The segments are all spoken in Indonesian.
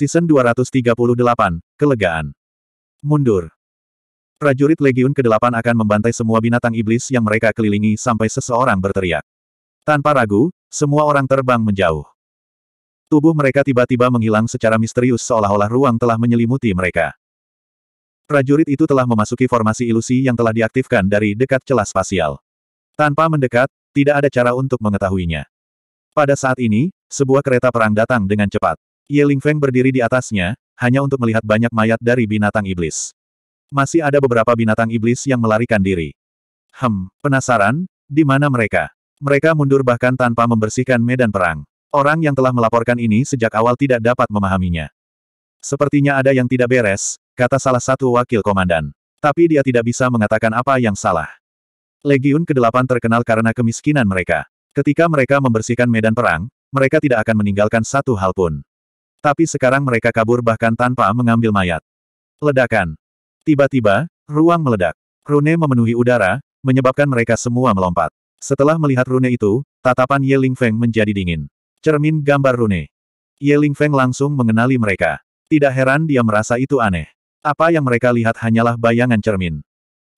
Season 238, Kelegaan. Mundur. Prajurit Legiun ke-8 akan membantai semua binatang iblis yang mereka kelilingi sampai seseorang berteriak. Tanpa ragu, semua orang terbang menjauh. Tubuh mereka tiba-tiba menghilang secara misterius seolah-olah ruang telah menyelimuti mereka. Prajurit itu telah memasuki formasi ilusi yang telah diaktifkan dari dekat celah spasial. Tanpa mendekat, tidak ada cara untuk mengetahuinya. Pada saat ini, sebuah kereta perang datang dengan cepat. Ye Feng berdiri di atasnya, hanya untuk melihat banyak mayat dari binatang iblis. Masih ada beberapa binatang iblis yang melarikan diri. Hem, penasaran, di mana mereka? Mereka mundur bahkan tanpa membersihkan medan perang. Orang yang telah melaporkan ini sejak awal tidak dapat memahaminya. Sepertinya ada yang tidak beres, kata salah satu wakil komandan. Tapi dia tidak bisa mengatakan apa yang salah. Legiun ke-8 terkenal karena kemiskinan mereka. Ketika mereka membersihkan medan perang, mereka tidak akan meninggalkan satu hal pun. Tapi sekarang mereka kabur bahkan tanpa mengambil mayat. Ledakan. Tiba-tiba, ruang meledak. Rune memenuhi udara, menyebabkan mereka semua melompat. Setelah melihat rune itu, tatapan Ye Feng menjadi dingin. Cermin gambar rune. Ye Feng langsung mengenali mereka. Tidak heran dia merasa itu aneh. Apa yang mereka lihat hanyalah bayangan cermin.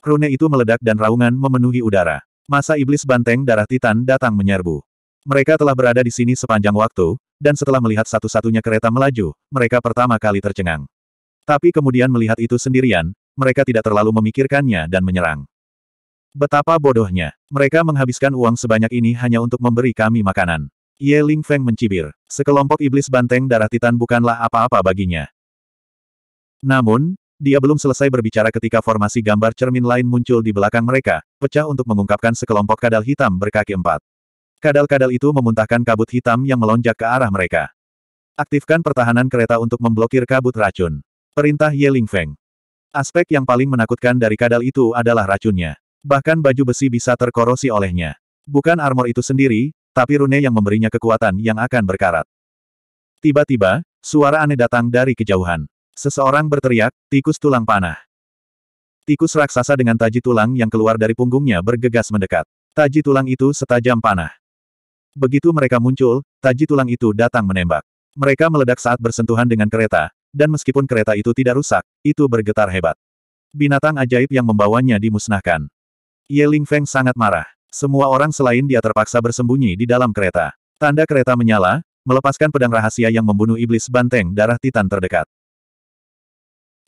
Rune itu meledak dan raungan memenuhi udara. Masa iblis banteng darah titan datang menyerbu. Mereka telah berada di sini sepanjang waktu, dan setelah melihat satu-satunya kereta melaju, mereka pertama kali tercengang. Tapi kemudian melihat itu sendirian, mereka tidak terlalu memikirkannya dan menyerang. Betapa bodohnya, mereka menghabiskan uang sebanyak ini hanya untuk memberi kami makanan. Ye Ling Feng mencibir, sekelompok iblis banteng darah titan bukanlah apa-apa baginya. Namun, dia belum selesai berbicara ketika formasi gambar cermin lain muncul di belakang mereka, pecah untuk mengungkapkan sekelompok kadal hitam berkaki empat. Kadal-kadal itu memuntahkan kabut hitam yang melonjak ke arah mereka. Aktifkan pertahanan kereta untuk memblokir kabut racun. Perintah Yeling Feng. Aspek yang paling menakutkan dari kadal itu adalah racunnya. Bahkan baju besi bisa terkorosi olehnya. Bukan armor itu sendiri, tapi rune yang memberinya kekuatan yang akan berkarat. Tiba-tiba, suara aneh datang dari kejauhan. Seseorang berteriak, tikus tulang panah. Tikus raksasa dengan taji tulang yang keluar dari punggungnya bergegas mendekat. Taji tulang itu setajam panah. Begitu mereka muncul, taji tulang itu datang menembak. Mereka meledak saat bersentuhan dengan kereta, dan meskipun kereta itu tidak rusak, itu bergetar hebat. Binatang ajaib yang membawanya dimusnahkan. Ye Ling Feng sangat marah. Semua orang selain dia terpaksa bersembunyi di dalam kereta. Tanda kereta menyala, melepaskan pedang rahasia yang membunuh iblis banteng darah titan terdekat.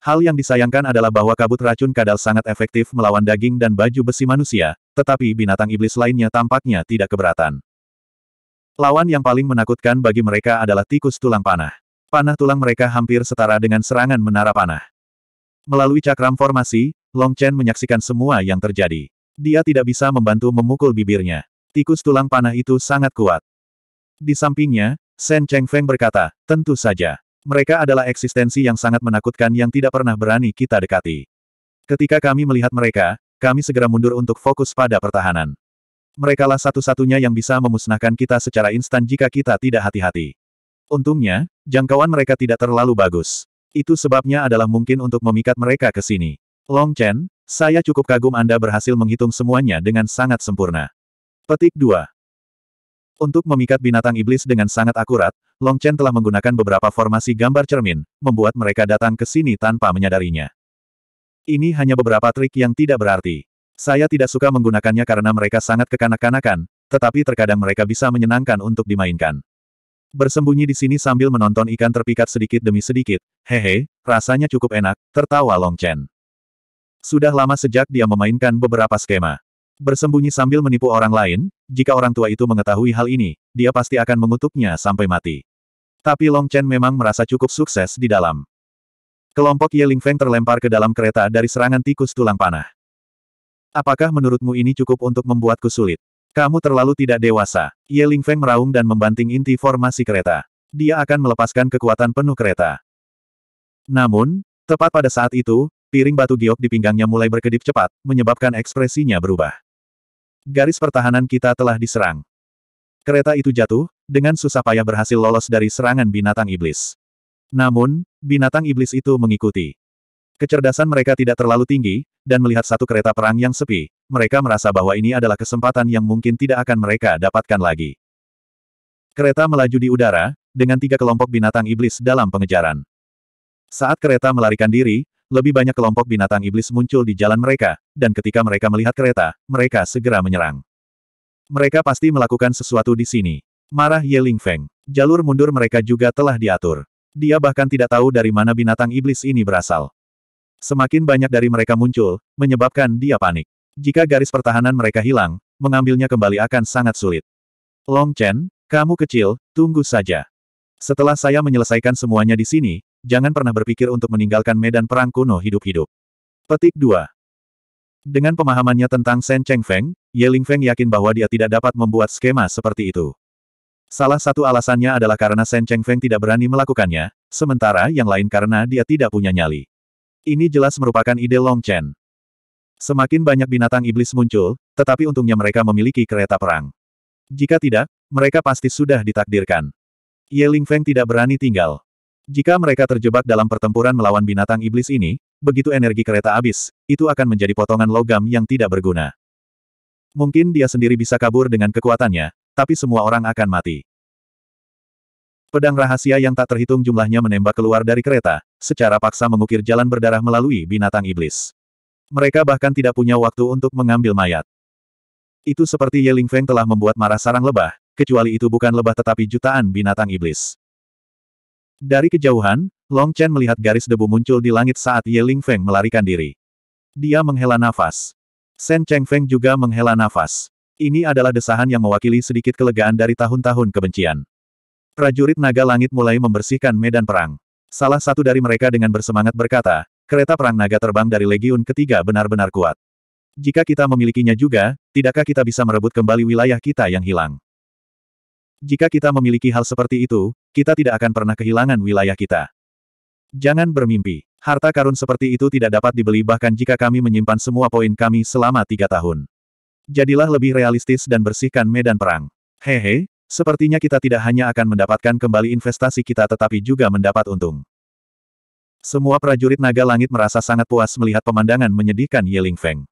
Hal yang disayangkan adalah bahwa kabut racun kadal sangat efektif melawan daging dan baju besi manusia, tetapi binatang iblis lainnya tampaknya tidak keberatan. Lawan yang paling menakutkan bagi mereka adalah tikus tulang panah. Panah tulang mereka hampir setara dengan serangan menara panah. Melalui cakram formasi, Long Chen menyaksikan semua yang terjadi. Dia tidak bisa membantu memukul bibirnya. Tikus tulang panah itu sangat kuat. Di sampingnya, Shen Cheng Feng berkata, tentu saja. Mereka adalah eksistensi yang sangat menakutkan yang tidak pernah berani kita dekati. Ketika kami melihat mereka, kami segera mundur untuk fokus pada pertahanan. Merekalah satu-satunya yang bisa memusnahkan kita secara instan jika kita tidak hati-hati. Untungnya, jangkauan mereka tidak terlalu bagus. Itu sebabnya adalah mungkin untuk memikat mereka ke sini. Long Chen, saya cukup kagum Anda berhasil menghitung semuanya dengan sangat sempurna. Petik 2. Untuk memikat binatang iblis dengan sangat akurat, Long Chen telah menggunakan beberapa formasi gambar cermin, membuat mereka datang ke sini tanpa menyadarinya. Ini hanya beberapa trik yang tidak berarti. Saya tidak suka menggunakannya karena mereka sangat kekanak-kanakan, tetapi terkadang mereka bisa menyenangkan untuk dimainkan. Bersembunyi di sini sambil menonton ikan terpikat sedikit demi sedikit, hehe, rasanya cukup enak, tertawa Long Chen. Sudah lama sejak dia memainkan beberapa skema. Bersembunyi sambil menipu orang lain, jika orang tua itu mengetahui hal ini, dia pasti akan mengutuknya sampai mati. Tapi Long Chen memang merasa cukup sukses di dalam. Kelompok Ye Ling Feng terlempar ke dalam kereta dari serangan tikus tulang panah. Apakah menurutmu ini cukup untuk membuatku sulit? Kamu terlalu tidak dewasa. Ye Lingfeng meraung dan membanting inti formasi kereta. Dia akan melepaskan kekuatan penuh kereta. Namun, tepat pada saat itu, piring batu giok di pinggangnya mulai berkedip cepat, menyebabkan ekspresinya berubah. Garis pertahanan kita telah diserang. Kereta itu jatuh, dengan susah payah berhasil lolos dari serangan binatang iblis. Namun, binatang iblis itu mengikuti. Kecerdasan mereka tidak terlalu tinggi, dan melihat satu kereta perang yang sepi, mereka merasa bahwa ini adalah kesempatan yang mungkin tidak akan mereka dapatkan lagi. Kereta melaju di udara, dengan tiga kelompok binatang iblis dalam pengejaran. Saat kereta melarikan diri, lebih banyak kelompok binatang iblis muncul di jalan mereka, dan ketika mereka melihat kereta, mereka segera menyerang. Mereka pasti melakukan sesuatu di sini. Marah Ye Ling Feng. Jalur mundur mereka juga telah diatur. Dia bahkan tidak tahu dari mana binatang iblis ini berasal. Semakin banyak dari mereka muncul, menyebabkan dia panik. Jika garis pertahanan mereka hilang, mengambilnya kembali akan sangat sulit. Long Chen, kamu kecil, tunggu saja. Setelah saya menyelesaikan semuanya di sini, jangan pernah berpikir untuk meninggalkan medan perang kuno hidup-hidup. Petik 2. Dengan pemahamannya tentang Shen Cheng Feng, Ye Ling Feng yakin bahwa dia tidak dapat membuat skema seperti itu. Salah satu alasannya adalah karena Shen Cheng Feng tidak berani melakukannya, sementara yang lain karena dia tidak punya nyali. Ini jelas merupakan ide Long Chen. Semakin banyak binatang iblis muncul, tetapi untungnya mereka memiliki kereta perang. Jika tidak, mereka pasti sudah ditakdirkan. Ye Ling Feng tidak berani tinggal. Jika mereka terjebak dalam pertempuran melawan binatang iblis ini, begitu energi kereta habis, itu akan menjadi potongan logam yang tidak berguna. Mungkin dia sendiri bisa kabur dengan kekuatannya, tapi semua orang akan mati. Pedang rahasia yang tak terhitung jumlahnya menembak keluar dari kereta, secara paksa mengukir jalan berdarah melalui binatang iblis. Mereka bahkan tidak punya waktu untuk mengambil mayat. Itu seperti Ling Feng telah membuat marah sarang lebah, kecuali itu bukan lebah tetapi jutaan binatang iblis. Dari kejauhan, Long Chen melihat garis debu muncul di langit saat Ling Feng melarikan diri. Dia menghela nafas. Shen Cheng Feng juga menghela nafas. Ini adalah desahan yang mewakili sedikit kelegaan dari tahun-tahun kebencian. Prajurit naga langit mulai membersihkan medan perang. Salah satu dari mereka dengan bersemangat berkata, kereta perang naga terbang dari Legiun ketiga benar-benar kuat. Jika kita memilikinya juga, tidakkah kita bisa merebut kembali wilayah kita yang hilang? Jika kita memiliki hal seperti itu, kita tidak akan pernah kehilangan wilayah kita. Jangan bermimpi. Harta karun seperti itu tidak dapat dibeli bahkan jika kami menyimpan semua poin kami selama tiga tahun. Jadilah lebih realistis dan bersihkan medan perang. Hehe, Sepertinya kita tidak hanya akan mendapatkan kembali investasi kita tetapi juga mendapat untung. Semua prajurit naga langit merasa sangat puas melihat pemandangan menyedihkan Yeling Feng.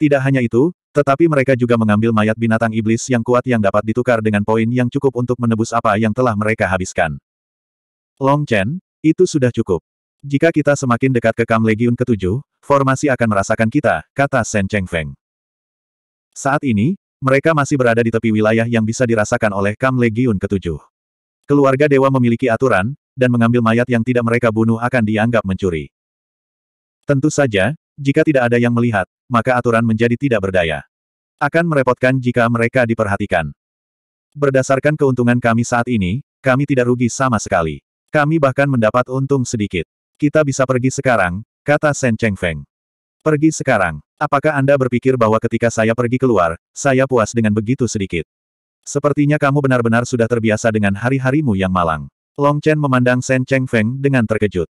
Tidak hanya itu, tetapi mereka juga mengambil mayat binatang iblis yang kuat yang dapat ditukar dengan poin yang cukup untuk menebus apa yang telah mereka habiskan. Long Chen, itu sudah cukup. Jika kita semakin dekat ke Kam Legiun ketujuh, formasi akan merasakan kita, kata Shen Cheng Feng. Saat ini, mereka masih berada di tepi wilayah yang bisa dirasakan oleh Kam Legiun ketujuh. Keluarga dewa memiliki aturan, dan mengambil mayat yang tidak mereka bunuh akan dianggap mencuri. Tentu saja, jika tidak ada yang melihat, maka aturan menjadi tidak berdaya. Akan merepotkan jika mereka diperhatikan. Berdasarkan keuntungan kami saat ini, kami tidak rugi sama sekali. Kami bahkan mendapat untung sedikit. Kita bisa pergi sekarang, kata Sen Cheng Feng. Pergi sekarang. Apakah Anda berpikir bahwa ketika saya pergi keluar, saya puas dengan begitu sedikit? Sepertinya kamu benar-benar sudah terbiasa dengan hari-harimu yang malang. Long Chen memandang Shen Cheng Feng dengan terkejut.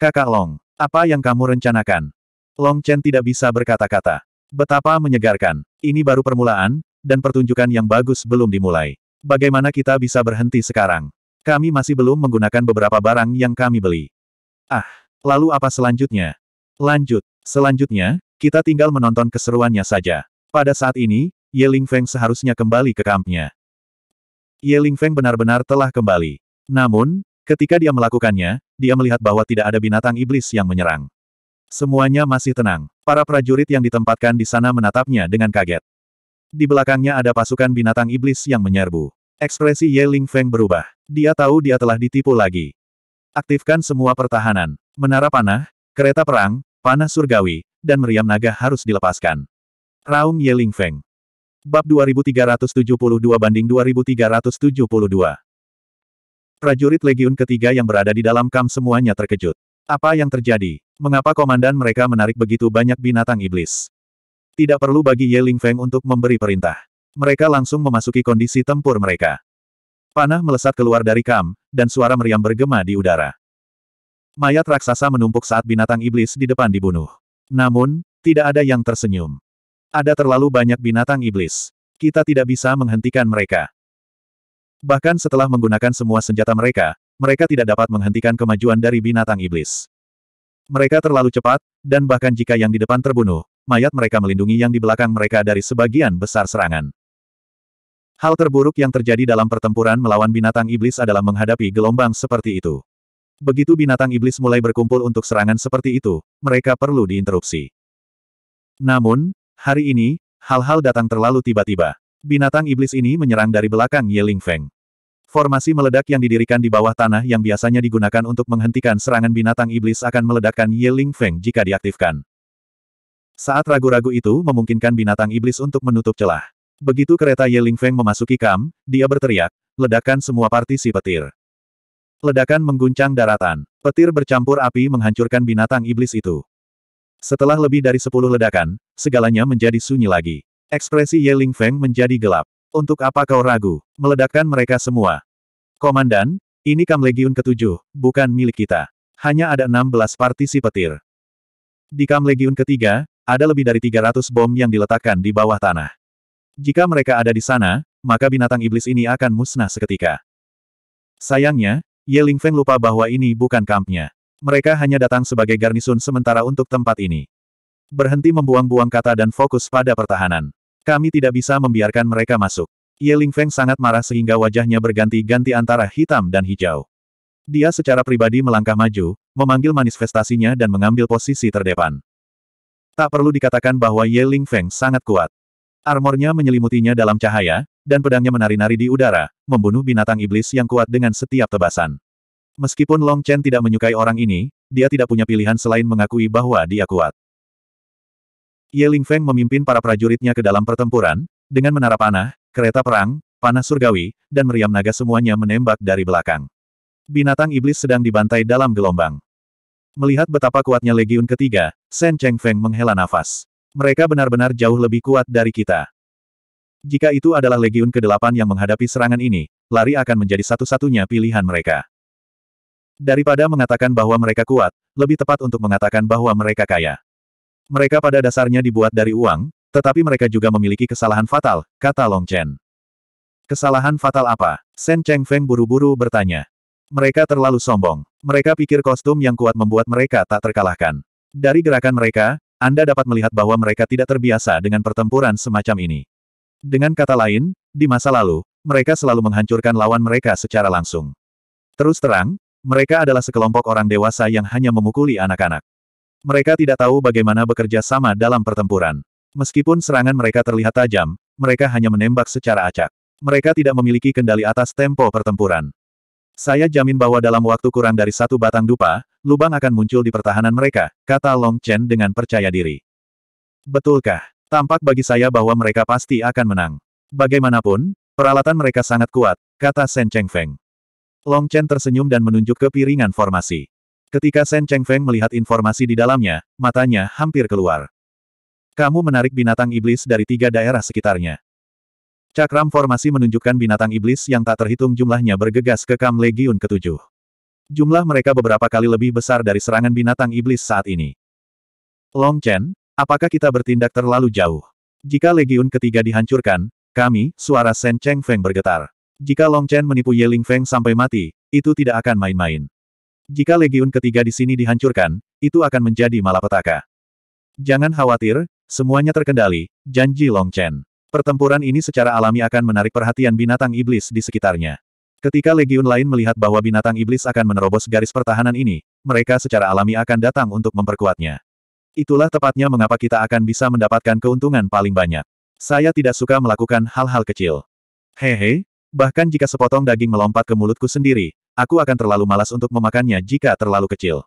Kakak Long, apa yang kamu rencanakan? Long Chen tidak bisa berkata-kata. Betapa menyegarkan. Ini baru permulaan, dan pertunjukan yang bagus belum dimulai. Bagaimana kita bisa berhenti sekarang? Kami masih belum menggunakan beberapa barang yang kami beli. Ah, lalu apa selanjutnya? Lanjut, Selanjutnya, kita tinggal menonton keseruannya saja. Pada saat ini, Ling Feng seharusnya kembali ke kampnya. Ling Feng benar-benar telah kembali. Namun, ketika dia melakukannya, dia melihat bahwa tidak ada binatang iblis yang menyerang. Semuanya masih tenang. Para prajurit yang ditempatkan di sana menatapnya dengan kaget. Di belakangnya ada pasukan binatang iblis yang menyerbu. Ekspresi Ye Ling Feng berubah. Dia tahu dia telah ditipu lagi. Aktifkan semua pertahanan. Menara panah, kereta perang, panah surgawi, dan meriam naga harus dilepaskan. Raung Yeling Feng. Bab 2372 banding 2372. Prajurit Legiun ketiga yang berada di dalam kam semuanya terkejut. Apa yang terjadi? Mengapa komandan mereka menarik begitu banyak binatang iblis? Tidak perlu bagi Ye Ling Feng untuk memberi perintah. Mereka langsung memasuki kondisi tempur mereka. Panah melesat keluar dari kam, dan suara meriam bergema di udara. Mayat raksasa menumpuk saat binatang iblis di depan dibunuh. Namun, tidak ada yang tersenyum. Ada terlalu banyak binatang iblis. Kita tidak bisa menghentikan mereka. Bahkan setelah menggunakan semua senjata mereka, mereka tidak dapat menghentikan kemajuan dari binatang iblis. Mereka terlalu cepat, dan bahkan jika yang di depan terbunuh, mayat mereka melindungi yang di belakang mereka dari sebagian besar serangan. Hal terburuk yang terjadi dalam pertempuran melawan binatang iblis adalah menghadapi gelombang seperti itu. Begitu binatang iblis mulai berkumpul untuk serangan seperti itu, mereka perlu diinterupsi. Namun, hari ini, hal-hal datang terlalu tiba-tiba. Binatang iblis ini menyerang dari belakang Ling Feng. Formasi meledak yang didirikan di bawah tanah yang biasanya digunakan untuk menghentikan serangan binatang iblis akan meledakkan Ling Feng jika diaktifkan. Saat ragu-ragu itu memungkinkan binatang iblis untuk menutup celah. Begitu kereta Ling Feng memasuki kam, dia berteriak, ledakan semua partisi petir. Ledakan mengguncang daratan. Petir bercampur api menghancurkan binatang iblis itu. Setelah lebih dari sepuluh ledakan, segalanya menjadi sunyi lagi. Ekspresi Ye Ling Feng menjadi gelap. Untuk apa kau ragu? Meledakkan mereka semua. Komandan, ini kam legiun ketujuh, bukan milik kita. Hanya ada 16 partisi petir. Di kam legiun ketiga, ada lebih dari 300 bom yang diletakkan di bawah tanah. Jika mereka ada di sana, maka binatang iblis ini akan musnah seketika. Sayangnya, Ye Feng lupa bahwa ini bukan kampnya. Mereka hanya datang sebagai garnisun sementara untuk tempat ini. Berhenti membuang-buang kata dan fokus pada pertahanan. Kami tidak bisa membiarkan mereka masuk. Ye Feng sangat marah sehingga wajahnya berganti-ganti antara hitam dan hijau. Dia secara pribadi melangkah maju, memanggil manifestasinya dan mengambil posisi terdepan. Tak perlu dikatakan bahwa Ye Feng sangat kuat. Armornya menyelimutinya dalam cahaya, dan pedangnya menari-nari di udara, membunuh binatang iblis yang kuat dengan setiap tebasan. Meskipun Long Chen tidak menyukai orang ini, dia tidak punya pilihan selain mengakui bahwa dia kuat. Ye Ling Feng memimpin para prajuritnya ke dalam pertempuran, dengan menara panah, kereta perang, panah surgawi, dan meriam naga semuanya menembak dari belakang. Binatang iblis sedang dibantai dalam gelombang. Melihat betapa kuatnya legiun ketiga, Shen Cheng Feng menghela nafas. Mereka benar-benar jauh lebih kuat dari kita. Jika itu adalah legiun ke-8 yang menghadapi serangan ini, lari akan menjadi satu-satunya pilihan mereka. Daripada mengatakan bahwa mereka kuat, lebih tepat untuk mengatakan bahwa mereka kaya. Mereka pada dasarnya dibuat dari uang, tetapi mereka juga memiliki kesalahan fatal, kata Long Chen. Kesalahan fatal apa? Shen Cheng Feng buru-buru bertanya. Mereka terlalu sombong. Mereka pikir kostum yang kuat membuat mereka tak terkalahkan. Dari gerakan mereka, Anda dapat melihat bahwa mereka tidak terbiasa dengan pertempuran semacam ini. Dengan kata lain, di masa lalu, mereka selalu menghancurkan lawan mereka secara langsung. Terus terang, mereka adalah sekelompok orang dewasa yang hanya memukuli anak-anak. Mereka tidak tahu bagaimana bekerja sama dalam pertempuran. Meskipun serangan mereka terlihat tajam, mereka hanya menembak secara acak. Mereka tidak memiliki kendali atas tempo pertempuran. Saya jamin bahwa dalam waktu kurang dari satu batang dupa, lubang akan muncul di pertahanan mereka, kata Long Chen dengan percaya diri. Betulkah? Tampak bagi saya bahwa mereka pasti akan menang. Bagaimanapun, peralatan mereka sangat kuat, kata Shen Feng. Long Chen tersenyum dan menunjuk ke piringan formasi. Ketika Shen Feng melihat informasi di dalamnya, matanya hampir keluar. Kamu menarik binatang iblis dari tiga daerah sekitarnya. Cakram formasi menunjukkan binatang iblis yang tak terhitung jumlahnya bergegas ke Kam Legiun ketujuh. Jumlah mereka beberapa kali lebih besar dari serangan binatang iblis saat ini. Long Chen, Apakah kita bertindak terlalu jauh? Jika Legiun ketiga dihancurkan, kami, suara Shen Cheng Feng bergetar. Jika Long Chen menipu Ye Ling Feng sampai mati, itu tidak akan main-main. Jika Legiun ketiga di sini dihancurkan, itu akan menjadi malapetaka. Jangan khawatir, semuanya terkendali, janji Long Chen. Pertempuran ini secara alami akan menarik perhatian binatang iblis di sekitarnya. Ketika legiun lain melihat bahwa binatang iblis akan menerobos garis pertahanan ini, mereka secara alami akan datang untuk memperkuatnya. Itulah tepatnya mengapa kita akan bisa mendapatkan keuntungan paling banyak. Saya tidak suka melakukan hal-hal kecil. Hehe, bahkan jika sepotong daging melompat ke mulutku sendiri, aku akan terlalu malas untuk memakannya jika terlalu kecil.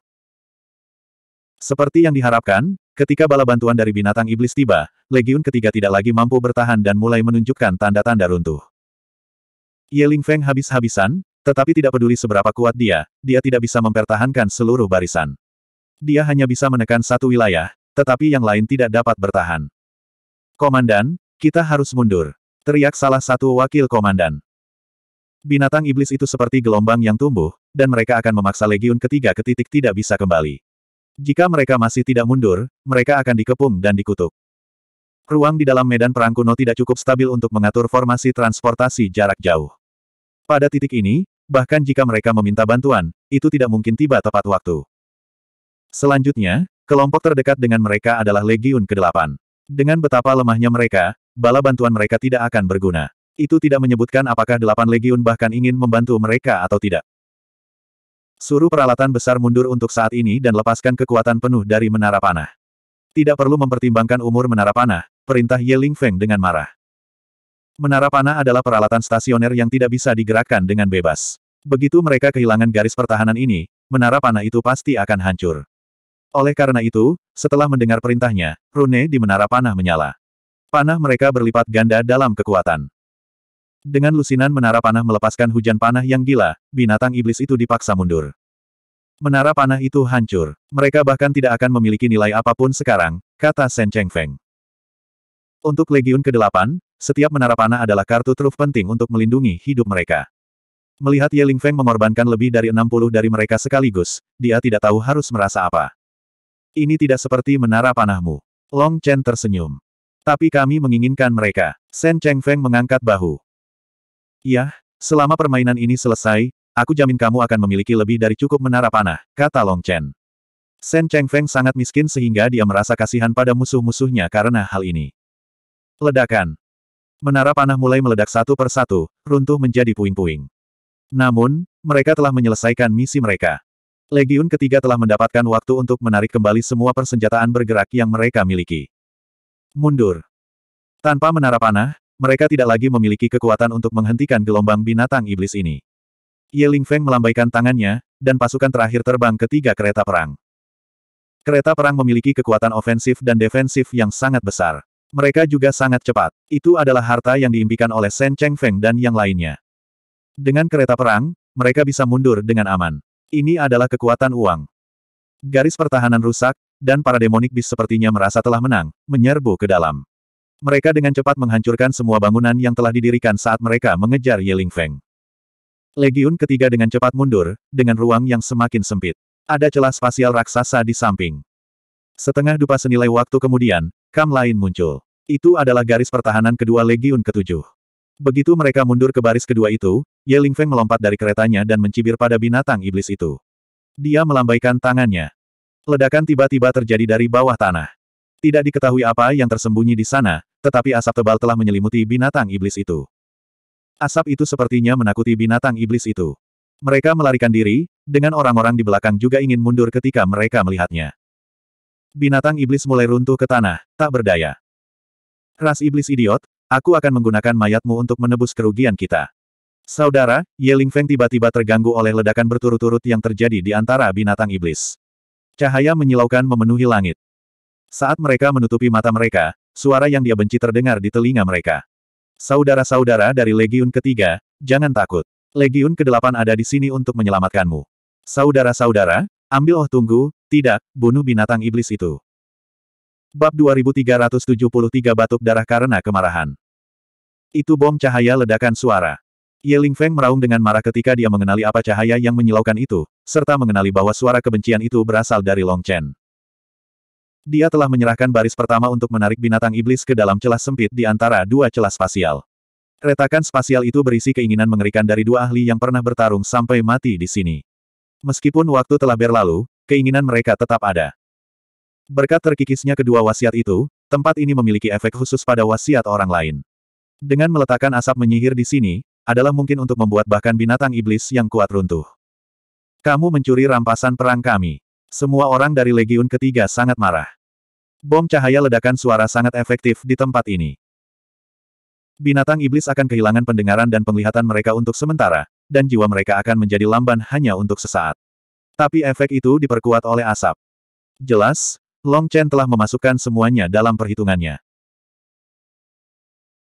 Seperti yang diharapkan, ketika bala bantuan dari binatang iblis tiba, legiun ketiga tidak lagi mampu bertahan dan mulai menunjukkan tanda-tanda runtuh. Yeling Feng habis-habisan, tetapi tidak peduli seberapa kuat dia, dia tidak bisa mempertahankan seluruh barisan. Dia hanya bisa menekan satu wilayah, tetapi yang lain tidak dapat bertahan. Komandan, kita harus mundur. Teriak salah satu wakil komandan. Binatang iblis itu seperti gelombang yang tumbuh, dan mereka akan memaksa legiun ketiga ke titik tidak bisa kembali. Jika mereka masih tidak mundur, mereka akan dikepung dan dikutuk. Ruang di dalam medan perang kuno tidak cukup stabil untuk mengatur formasi transportasi jarak jauh. Pada titik ini, bahkan jika mereka meminta bantuan, itu tidak mungkin tiba tepat waktu. Selanjutnya, kelompok terdekat dengan mereka adalah Legiun ke-8. Dengan betapa lemahnya mereka, bala bantuan mereka tidak akan berguna. Itu tidak menyebutkan apakah delapan Legiun bahkan ingin membantu mereka atau tidak. Suruh peralatan besar mundur untuk saat ini dan lepaskan kekuatan penuh dari menara panah. Tidak perlu mempertimbangkan umur menara panah, perintah Ye Ling Feng dengan marah. Menara panah adalah peralatan stasioner yang tidak bisa digerakkan dengan bebas. Begitu mereka kehilangan garis pertahanan ini, menara panah itu pasti akan hancur. Oleh karena itu, setelah mendengar perintahnya, rune di menara panah menyala. Panah mereka berlipat ganda dalam kekuatan. Dengan lusinan menara panah melepaskan hujan panah yang gila, binatang iblis itu dipaksa mundur. Menara panah itu hancur. Mereka bahkan tidak akan memiliki nilai apapun sekarang, kata Shen Cheng Feng. Untuk Legiun ke-8, setiap menara panah adalah kartu truf penting untuk melindungi hidup mereka. Melihat Ye Ling Feng mengorbankan lebih dari 60 dari mereka sekaligus, dia tidak tahu harus merasa apa. Ini tidak seperti menara panahmu. Long Chen tersenyum. Tapi kami menginginkan mereka. Shen Cheng Feng mengangkat bahu. Yah, selama permainan ini selesai, aku jamin kamu akan memiliki lebih dari cukup menara panah, kata Long Chen. Shen Cheng Feng sangat miskin sehingga dia merasa kasihan pada musuh-musuhnya karena hal ini. Ledakan. Menara panah mulai meledak satu persatu, runtuh menjadi puing-puing. Namun, mereka telah menyelesaikan misi mereka. Legiun ketiga telah mendapatkan waktu untuk menarik kembali semua persenjataan bergerak yang mereka miliki. Mundur. Tanpa menara panah, mereka tidak lagi memiliki kekuatan untuk menghentikan gelombang binatang iblis ini. Ye Lingfeng melambaikan tangannya, dan pasukan terakhir terbang ke tiga kereta perang. Kereta perang memiliki kekuatan ofensif dan defensif yang sangat besar. Mereka juga sangat cepat. Itu adalah harta yang diimpikan oleh Shen Cheng Feng dan yang lainnya. Dengan kereta perang, mereka bisa mundur dengan aman. Ini adalah kekuatan uang. Garis pertahanan rusak, dan para demonik bis sepertinya merasa telah menang, menyerbu ke dalam. Mereka dengan cepat menghancurkan semua bangunan yang telah didirikan saat mereka mengejar Yeling Feng. Legiun ketiga dengan cepat mundur, dengan ruang yang semakin sempit. Ada celah spasial raksasa di samping. Setengah dupa senilai waktu kemudian, kam lain muncul. Itu adalah garis pertahanan kedua Legiun ketujuh. Begitu mereka mundur ke baris kedua itu, Ye Lingfeng melompat dari keretanya dan mencibir pada binatang iblis itu. Dia melambaikan tangannya. Ledakan tiba-tiba terjadi dari bawah tanah. Tidak diketahui apa yang tersembunyi di sana, tetapi asap tebal telah menyelimuti binatang iblis itu. Asap itu sepertinya menakuti binatang iblis itu. Mereka melarikan diri, dengan orang-orang di belakang juga ingin mundur ketika mereka melihatnya. Binatang iblis mulai runtuh ke tanah, tak berdaya. Ras iblis idiot, Aku akan menggunakan mayatmu untuk menebus kerugian kita. Saudara, Ling Feng tiba-tiba terganggu oleh ledakan berturut-turut yang terjadi di antara binatang iblis. Cahaya menyilaukan memenuhi langit. Saat mereka menutupi mata mereka, suara yang dia benci terdengar di telinga mereka. Saudara-saudara dari Legiun ketiga, jangan takut. Legiun kedelapan ada di sini untuk menyelamatkanmu. Saudara-saudara, ambil oh tunggu, tidak, bunuh binatang iblis itu. Bab 2373 Batuk Darah Karena Kemarahan Itu bom cahaya ledakan suara. Ling Feng meraung dengan marah ketika dia mengenali apa cahaya yang menyilaukan itu, serta mengenali bahwa suara kebencian itu berasal dari Long Chen. Dia telah menyerahkan baris pertama untuk menarik binatang iblis ke dalam celah sempit di antara dua celah spasial. Retakan spasial itu berisi keinginan mengerikan dari dua ahli yang pernah bertarung sampai mati di sini. Meskipun waktu telah berlalu, keinginan mereka tetap ada. Berkat terkikisnya kedua wasiat itu, tempat ini memiliki efek khusus pada wasiat orang lain. Dengan meletakkan asap menyihir di sini, adalah mungkin untuk membuat bahkan binatang iblis yang kuat runtuh. Kamu mencuri rampasan perang kami. Semua orang dari Legiun ketiga sangat marah. Bom cahaya ledakan suara sangat efektif di tempat ini. Binatang iblis akan kehilangan pendengaran dan penglihatan mereka untuk sementara, dan jiwa mereka akan menjadi lamban hanya untuk sesaat. Tapi efek itu diperkuat oleh asap. Jelas, Long Chen telah memasukkan semuanya dalam perhitungannya.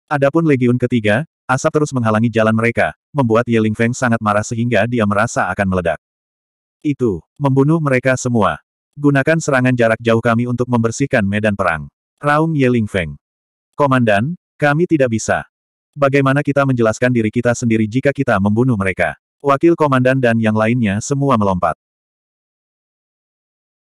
Adapun Legiun ketiga, asap terus menghalangi jalan mereka, membuat Ye Ling Feng sangat marah sehingga dia merasa akan meledak. Itu, membunuh mereka semua. Gunakan serangan jarak jauh kami untuk membersihkan medan perang. Raung Ye Ling Feng. Komandan, kami tidak bisa. Bagaimana kita menjelaskan diri kita sendiri jika kita membunuh mereka? Wakil komandan dan yang lainnya semua melompat.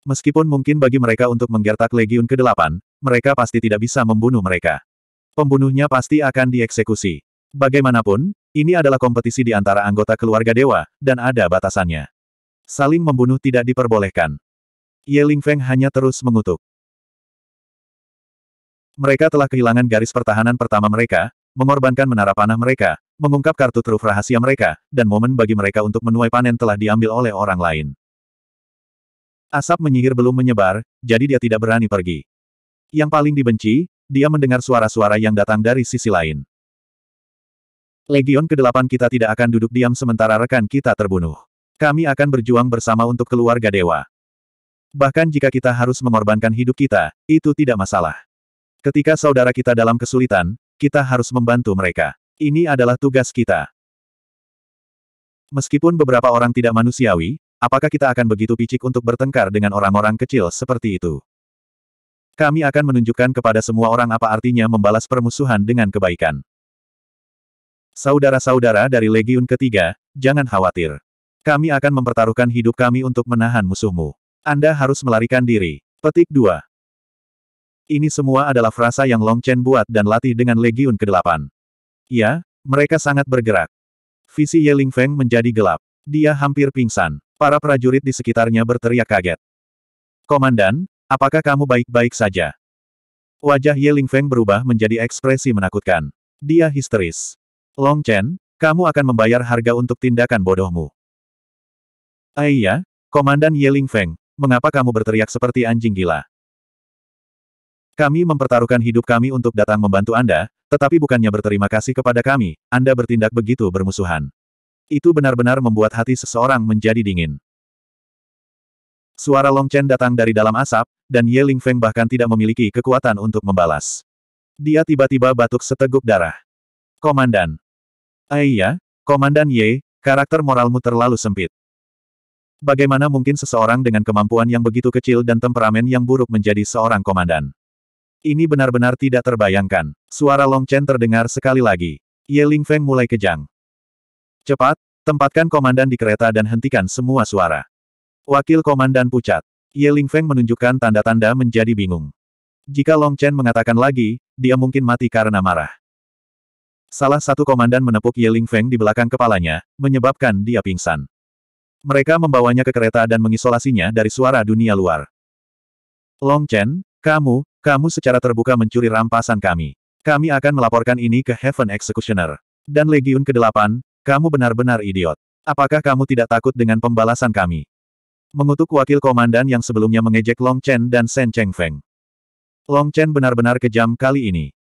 Meskipun mungkin bagi mereka untuk menggertak Legiun ke-8, mereka pasti tidak bisa membunuh mereka. Pembunuhnya pasti akan dieksekusi. Bagaimanapun, ini adalah kompetisi di antara anggota keluarga dewa, dan ada batasannya. Saling membunuh tidak diperbolehkan. Ye Feng hanya terus mengutuk. Mereka telah kehilangan garis pertahanan pertama mereka, mengorbankan menara panah mereka, mengungkap kartu truf rahasia mereka, dan momen bagi mereka untuk menuai panen telah diambil oleh orang lain. Asap menyihir belum menyebar, jadi dia tidak berani pergi. Yang paling dibenci, dia mendengar suara-suara yang datang dari sisi lain. Legion ke-8 kita tidak akan duduk diam sementara rekan kita terbunuh. Kami akan berjuang bersama untuk keluarga dewa. Bahkan jika kita harus mengorbankan hidup kita, itu tidak masalah. Ketika saudara kita dalam kesulitan, kita harus membantu mereka. Ini adalah tugas kita. Meskipun beberapa orang tidak manusiawi, Apakah kita akan begitu picik untuk bertengkar dengan orang-orang kecil seperti itu? Kami akan menunjukkan kepada semua orang apa artinya membalas permusuhan dengan kebaikan. Saudara-saudara dari Legiun ketiga, jangan khawatir. Kami akan mempertaruhkan hidup kami untuk menahan musuhmu. Anda harus melarikan diri. Petik 2. Ini semua adalah frasa yang Long Chen buat dan latih dengan Legiun ke-8. Ya, mereka sangat bergerak. Visi Yeling Feng menjadi gelap. Dia hampir pingsan. Para prajurit di sekitarnya berteriak kaget. Komandan, apakah kamu baik-baik saja? Wajah Ye Lingfeng berubah menjadi ekspresi menakutkan. Dia histeris. Long Chen, kamu akan membayar harga untuk tindakan bodohmu. Aiyah, eh Komandan Ye Lingfeng, mengapa kamu berteriak seperti anjing gila? Kami mempertaruhkan hidup kami untuk datang membantu Anda, tetapi bukannya berterima kasih kepada kami, Anda bertindak begitu bermusuhan. Itu benar-benar membuat hati seseorang menjadi dingin. Suara Long Chen datang dari dalam asap, dan Ye Feng bahkan tidak memiliki kekuatan untuk membalas. Dia tiba-tiba batuk seteguk darah. Komandan. Aiyah, eh Komandan Ye, karakter moralmu terlalu sempit. Bagaimana mungkin seseorang dengan kemampuan yang begitu kecil dan temperamen yang buruk menjadi seorang komandan? Ini benar-benar tidak terbayangkan. Suara Long Chen terdengar sekali lagi. Ye Feng mulai kejang. Cepat, tempatkan komandan di kereta dan hentikan semua suara. Wakil komandan pucat. Ye Feng menunjukkan tanda-tanda menjadi bingung. Jika Long Chen mengatakan lagi, dia mungkin mati karena marah. Salah satu komandan menepuk Ye Feng di belakang kepalanya, menyebabkan dia pingsan. Mereka membawanya ke kereta dan mengisolasinya dari suara dunia luar. Long Chen, kamu, kamu secara terbuka mencuri rampasan kami. Kami akan melaporkan ini ke Heaven Executioner. Dan Legiun ke-8, kamu benar-benar idiot. Apakah kamu tidak takut dengan pembalasan kami? Mengutuk wakil komandan yang sebelumnya mengejek Long Chen dan Shen Cheng Feng. Long Chen benar-benar kejam kali ini.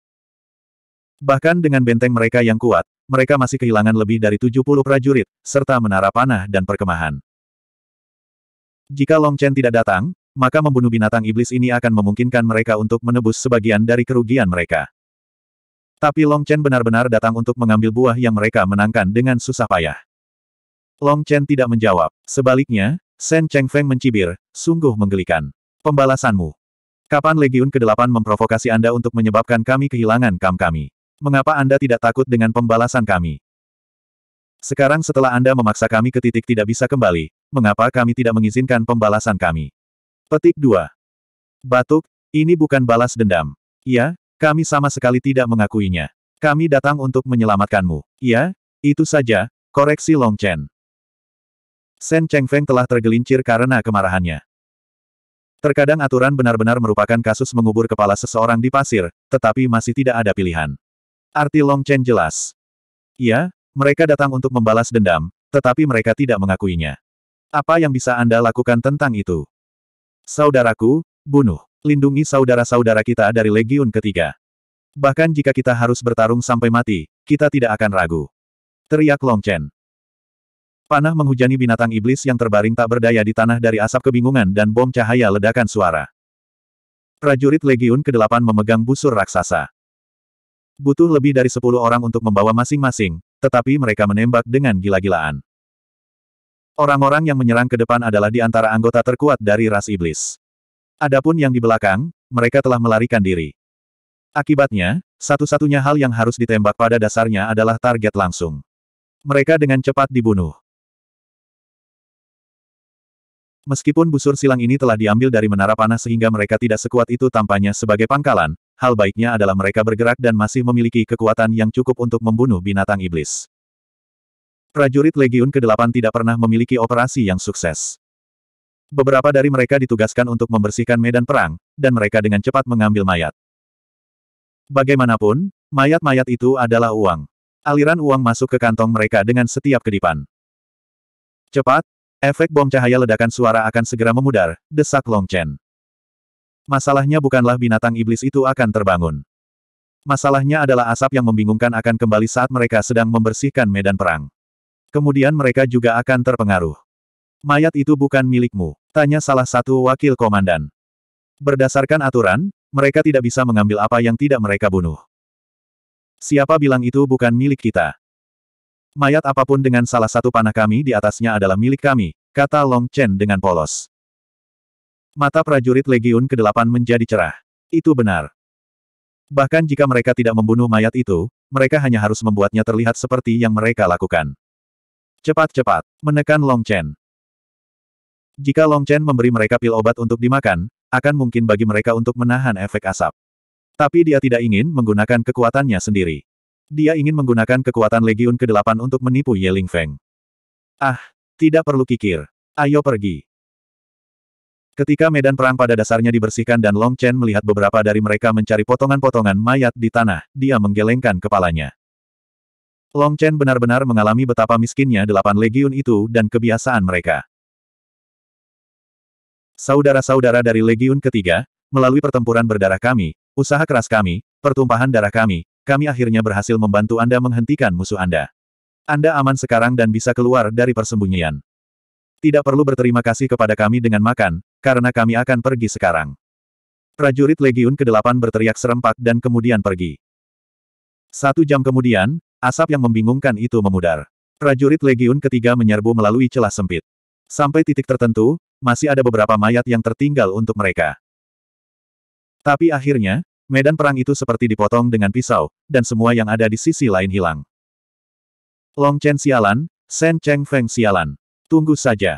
Bahkan dengan benteng mereka yang kuat, mereka masih kehilangan lebih dari 70 prajurit, serta menara panah dan perkemahan. Jika Long Chen tidak datang, maka membunuh binatang iblis ini akan memungkinkan mereka untuk menebus sebagian dari kerugian mereka. Tapi Long Chen benar-benar datang untuk mengambil buah yang mereka menangkan dengan susah payah. Long Chen tidak menjawab. Sebaliknya, Shen Cheng Feng mencibir, sungguh menggelikan. Pembalasanmu. Kapan Legiun ke-8 memprovokasi Anda untuk menyebabkan kami kehilangan kam kami? Mengapa Anda tidak takut dengan pembalasan kami? Sekarang setelah Anda memaksa kami ke titik tidak bisa kembali, mengapa kami tidak mengizinkan pembalasan kami? Petik 2. Batuk, ini bukan balas dendam. Ya, kami sama sekali tidak mengakuinya. Kami datang untuk menyelamatkanmu. Ya, itu saja, koreksi Long Chen. Shen Cheng Feng telah tergelincir karena kemarahannya. Terkadang aturan benar-benar merupakan kasus mengubur kepala seseorang di pasir, tetapi masih tidak ada pilihan. Arti Long Chen jelas. Ya, mereka datang untuk membalas dendam, tetapi mereka tidak mengakuinya. Apa yang bisa Anda lakukan tentang itu? Saudaraku, bunuh. Lindungi saudara-saudara kita dari Legiun ketiga. Bahkan jika kita harus bertarung sampai mati, kita tidak akan ragu. Teriak Long Chen. Panah menghujani binatang iblis yang terbaring tak berdaya di tanah dari asap kebingungan dan bom cahaya ledakan suara. Prajurit Legiun ke-8 memegang busur raksasa. Butuh lebih dari 10 orang untuk membawa masing-masing, tetapi mereka menembak dengan gila-gilaan. Orang-orang yang menyerang ke depan adalah di antara anggota terkuat dari ras iblis. Adapun yang di belakang, mereka telah melarikan diri. Akibatnya, satu-satunya hal yang harus ditembak pada dasarnya adalah target langsung. Mereka dengan cepat dibunuh. Meskipun busur silang ini telah diambil dari menara panah sehingga mereka tidak sekuat itu tampaknya sebagai pangkalan, hal baiknya adalah mereka bergerak dan masih memiliki kekuatan yang cukup untuk membunuh binatang iblis. Prajurit Legiun ke-8 tidak pernah memiliki operasi yang sukses. Beberapa dari mereka ditugaskan untuk membersihkan medan perang, dan mereka dengan cepat mengambil mayat. Bagaimanapun, mayat-mayat itu adalah uang. Aliran uang masuk ke kantong mereka dengan setiap kedipan. Cepat, efek bom cahaya ledakan suara akan segera memudar, desak Long Chen. Masalahnya bukanlah binatang iblis itu akan terbangun. Masalahnya adalah asap yang membingungkan akan kembali saat mereka sedang membersihkan medan perang. Kemudian mereka juga akan terpengaruh. Mayat itu bukan milikmu, tanya salah satu wakil komandan. Berdasarkan aturan, mereka tidak bisa mengambil apa yang tidak mereka bunuh. Siapa bilang itu bukan milik kita? Mayat apapun dengan salah satu panah kami di atasnya adalah milik kami, kata Long Chen dengan polos. Mata prajurit Legiun ke-8 menjadi cerah. Itu benar. Bahkan jika mereka tidak membunuh mayat itu, mereka hanya harus membuatnya terlihat seperti yang mereka lakukan. Cepat-cepat, menekan Long Chen. Jika Long Chen memberi mereka pil obat untuk dimakan, akan mungkin bagi mereka untuk menahan efek asap. Tapi dia tidak ingin menggunakan kekuatannya sendiri. Dia ingin menggunakan kekuatan Legiun ke-8 untuk menipu Ling Feng. Ah, tidak perlu kikir. Ayo pergi. Ketika medan perang pada dasarnya dibersihkan dan Long Chen melihat beberapa dari mereka mencari potongan-potongan mayat di tanah, dia menggelengkan kepalanya. Long Chen benar-benar mengalami betapa miskinnya delapan legiun itu dan kebiasaan mereka. Saudara-saudara dari Legiun ketiga, melalui pertempuran berdarah kami, usaha keras kami, pertumpahan darah kami, kami akhirnya berhasil membantu Anda menghentikan musuh Anda. Anda aman sekarang dan bisa keluar dari persembunyian. Tidak perlu berterima kasih kepada kami dengan makan, karena kami akan pergi sekarang. Prajurit Legiun ke-8 berteriak serempak dan kemudian pergi. Satu jam kemudian, asap yang membingungkan itu memudar. Prajurit Legiun ketiga menyerbu melalui celah sempit. Sampai titik tertentu, masih ada beberapa mayat yang tertinggal untuk mereka. Tapi akhirnya, medan perang itu seperti dipotong dengan pisau, dan semua yang ada di sisi lain hilang. Long Chen sialan, Shen Cheng Feng sialan. Tunggu saja.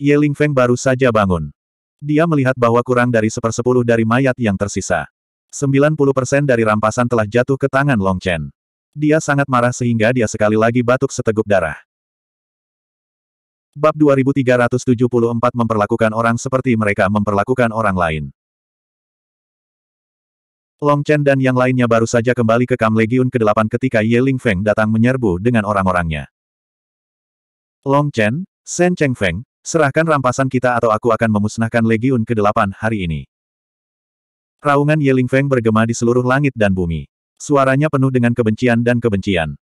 Ye Ling Feng baru saja bangun. Dia melihat bahwa kurang dari sepersepuluh dari mayat yang tersisa. 90% dari rampasan telah jatuh ke tangan Long Chen. Dia sangat marah sehingga dia sekali lagi batuk seteguk darah. Bab 2374 memperlakukan orang seperti mereka memperlakukan orang lain. Long Chen dan yang lainnya baru saja kembali ke Kam Legiun ke-8 ketika Ye Ling Feng datang menyerbu dengan orang-orangnya. Long Chen, Shen Cheng Feng, serahkan rampasan kita atau aku akan memusnahkan Legiun ke-8 hari ini. Raungan Ye Ling Feng bergema di seluruh langit dan bumi. Suaranya penuh dengan kebencian dan kebencian.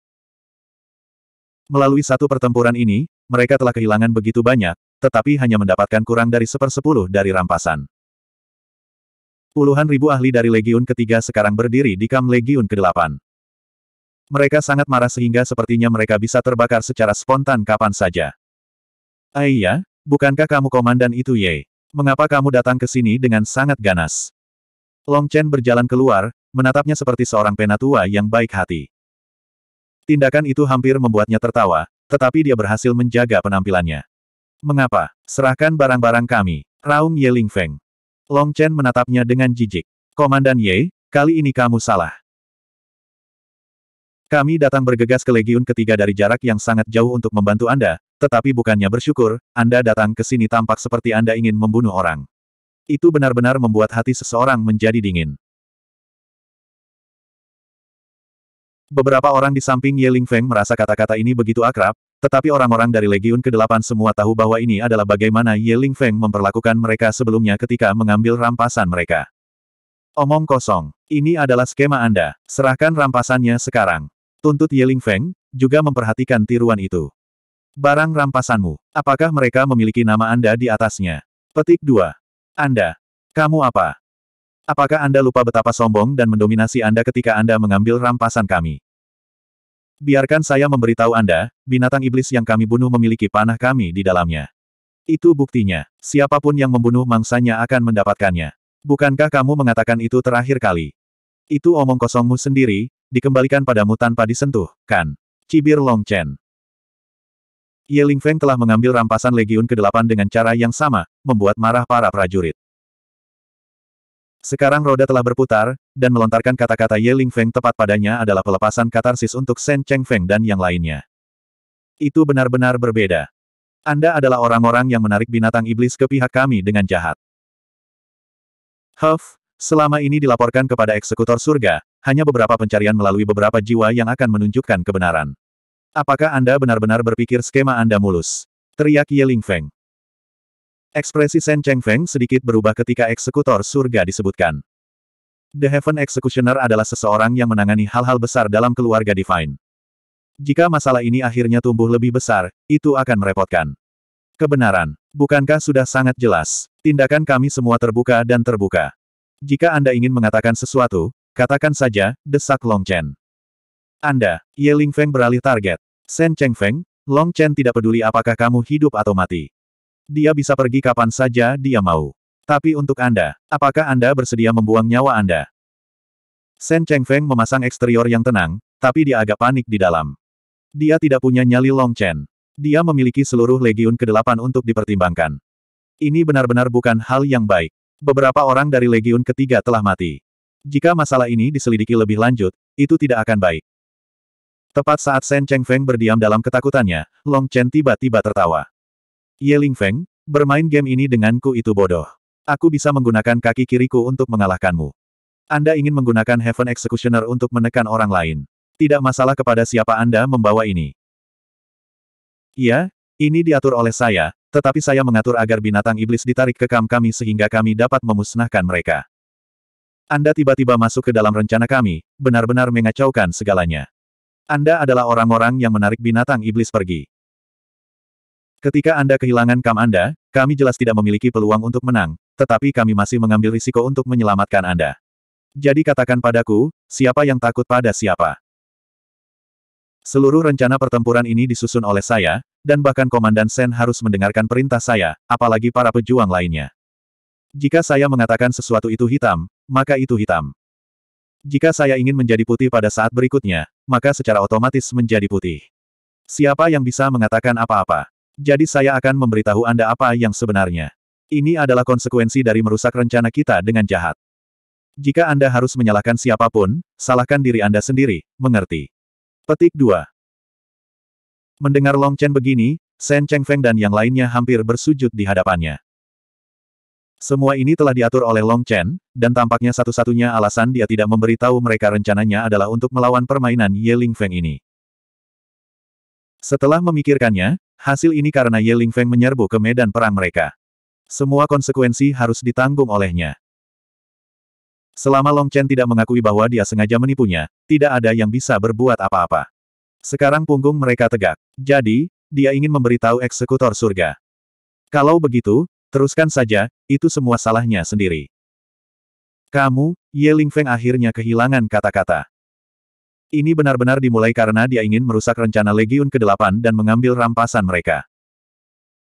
Melalui satu pertempuran ini, mereka telah kehilangan begitu banyak, tetapi hanya mendapatkan kurang dari sepersepuluh dari rampasan. Puluhan ribu ahli dari Legiun ketiga sekarang berdiri di Kam Legiun ke-8. Mereka sangat marah sehingga sepertinya mereka bisa terbakar secara spontan kapan saja. Aiyah, ah bukankah kamu komandan itu Ye? Mengapa kamu datang ke sini dengan sangat ganas? Long Chen berjalan keluar, menatapnya seperti seorang penatua yang baik hati. Tindakan itu hampir membuatnya tertawa, tetapi dia berhasil menjaga penampilannya. Mengapa? Serahkan barang-barang kami. Raung Ye Ling Feng. Long Chen menatapnya dengan jijik. Komandan Ye, kali ini kamu salah. Kami datang bergegas ke Legiun ketiga dari jarak yang sangat jauh untuk membantu Anda, tetapi bukannya bersyukur, Anda datang ke sini tampak seperti Anda ingin membunuh orang. Itu benar-benar membuat hati seseorang menjadi dingin. Beberapa orang di samping Ye Ling Feng merasa kata-kata ini begitu akrab, tetapi orang-orang dari Legiun ke-8 semua tahu bahwa ini adalah bagaimana Ye Ling Feng memperlakukan mereka sebelumnya ketika mengambil rampasan mereka. Omong kosong. Ini adalah skema Anda. Serahkan rampasannya sekarang. Tuntut Ye Ling Feng, juga memperhatikan tiruan itu. Barang rampasanmu. Apakah mereka memiliki nama Anda di atasnya? Petik 2. Anda. Kamu apa? Apakah Anda lupa betapa sombong dan mendominasi Anda ketika Anda mengambil rampasan kami? Biarkan saya memberitahu Anda, binatang iblis yang kami bunuh memiliki panah kami di dalamnya. Itu buktinya. Siapapun yang membunuh mangsanya akan mendapatkannya. Bukankah kamu mengatakan itu terakhir kali? Itu omong kosongmu sendiri, dikembalikan padamu tanpa disentuh, kan? Cibir Long Chen. Ye Ling Feng telah mengambil rampasan Legiun ke-8 dengan cara yang sama, membuat marah para prajurit. Sekarang roda telah berputar, dan melontarkan kata-kata Ye Ling Feng tepat padanya adalah pelepasan katarsis untuk Shen Cheng Feng dan yang lainnya. Itu benar-benar berbeda. Anda adalah orang-orang yang menarik binatang iblis ke pihak kami dengan jahat. Huff, selama ini dilaporkan kepada eksekutor surga, hanya beberapa pencarian melalui beberapa jiwa yang akan menunjukkan kebenaran. Apakah Anda benar-benar berpikir skema Anda mulus? Teriak Ye Ling Feng. Ekspresi Shen Feng sedikit berubah ketika eksekutor surga disebutkan. The Heaven Executioner adalah seseorang yang menangani hal-hal besar dalam keluarga Divine. Jika masalah ini akhirnya tumbuh lebih besar, itu akan merepotkan. Kebenaran. Bukankah sudah sangat jelas? Tindakan kami semua terbuka dan terbuka. Jika Anda ingin mengatakan sesuatu, katakan saja, desak Long Chen. Anda, Ye Ling Feng beralih target. Shen Cheng Feng, Long Chen tidak peduli apakah kamu hidup atau mati. Dia bisa pergi kapan saja dia mau. Tapi untuk Anda, apakah Anda bersedia membuang nyawa Anda? Shen Feng memasang eksterior yang tenang, tapi dia agak panik di dalam. Dia tidak punya nyali Long Chen. Dia memiliki seluruh legiun ke-8 untuk dipertimbangkan. Ini benar-benar bukan hal yang baik. Beberapa orang dari legiun ketiga telah mati. Jika masalah ini diselidiki lebih lanjut, itu tidak akan baik. Tepat saat Shen Feng berdiam dalam ketakutannya, Long Chen tiba-tiba tertawa. Ye Ling Feng, bermain game ini denganku itu bodoh. Aku bisa menggunakan kaki kiriku untuk mengalahkanmu. Anda ingin menggunakan Heaven Executioner untuk menekan orang lain. Tidak masalah kepada siapa Anda membawa ini. Iya, ini diatur oleh saya, tetapi saya mengatur agar binatang iblis ditarik ke kam kami sehingga kami dapat memusnahkan mereka. Anda tiba-tiba masuk ke dalam rencana kami, benar-benar mengacaukan segalanya. Anda adalah orang-orang yang menarik binatang iblis pergi. Ketika Anda kehilangan kam Anda, kami jelas tidak memiliki peluang untuk menang, tetapi kami masih mengambil risiko untuk menyelamatkan Anda. Jadi katakan padaku, siapa yang takut pada siapa? Seluruh rencana pertempuran ini disusun oleh saya, dan bahkan Komandan Sen harus mendengarkan perintah saya, apalagi para pejuang lainnya. Jika saya mengatakan sesuatu itu hitam, maka itu hitam. Jika saya ingin menjadi putih pada saat berikutnya, maka secara otomatis menjadi putih. Siapa yang bisa mengatakan apa-apa? Jadi saya akan memberitahu Anda apa yang sebenarnya. Ini adalah konsekuensi dari merusak rencana kita dengan jahat. Jika Anda harus menyalahkan siapapun, salahkan diri Anda sendiri, mengerti. Petik 2. Mendengar Long Chen begini, Shen Feng dan yang lainnya hampir bersujud di hadapannya. Semua ini telah diatur oleh Long Chen, dan tampaknya satu-satunya alasan dia tidak memberitahu mereka rencananya adalah untuk melawan permainan Ye Ling Feng ini. Setelah memikirkannya, Hasil ini karena Ye Ling Feng menyerbu ke medan perang mereka. Semua konsekuensi harus ditanggung olehnya. Selama Long Chen tidak mengakui bahwa dia sengaja menipunya, tidak ada yang bisa berbuat apa-apa. Sekarang punggung mereka tegak. Jadi, dia ingin memberitahu eksekutor surga. Kalau begitu, teruskan saja, itu semua salahnya sendiri. Kamu, Ye Ling Feng akhirnya kehilangan kata-kata. Ini benar-benar dimulai karena dia ingin merusak rencana Legiun ke-8 dan mengambil rampasan mereka.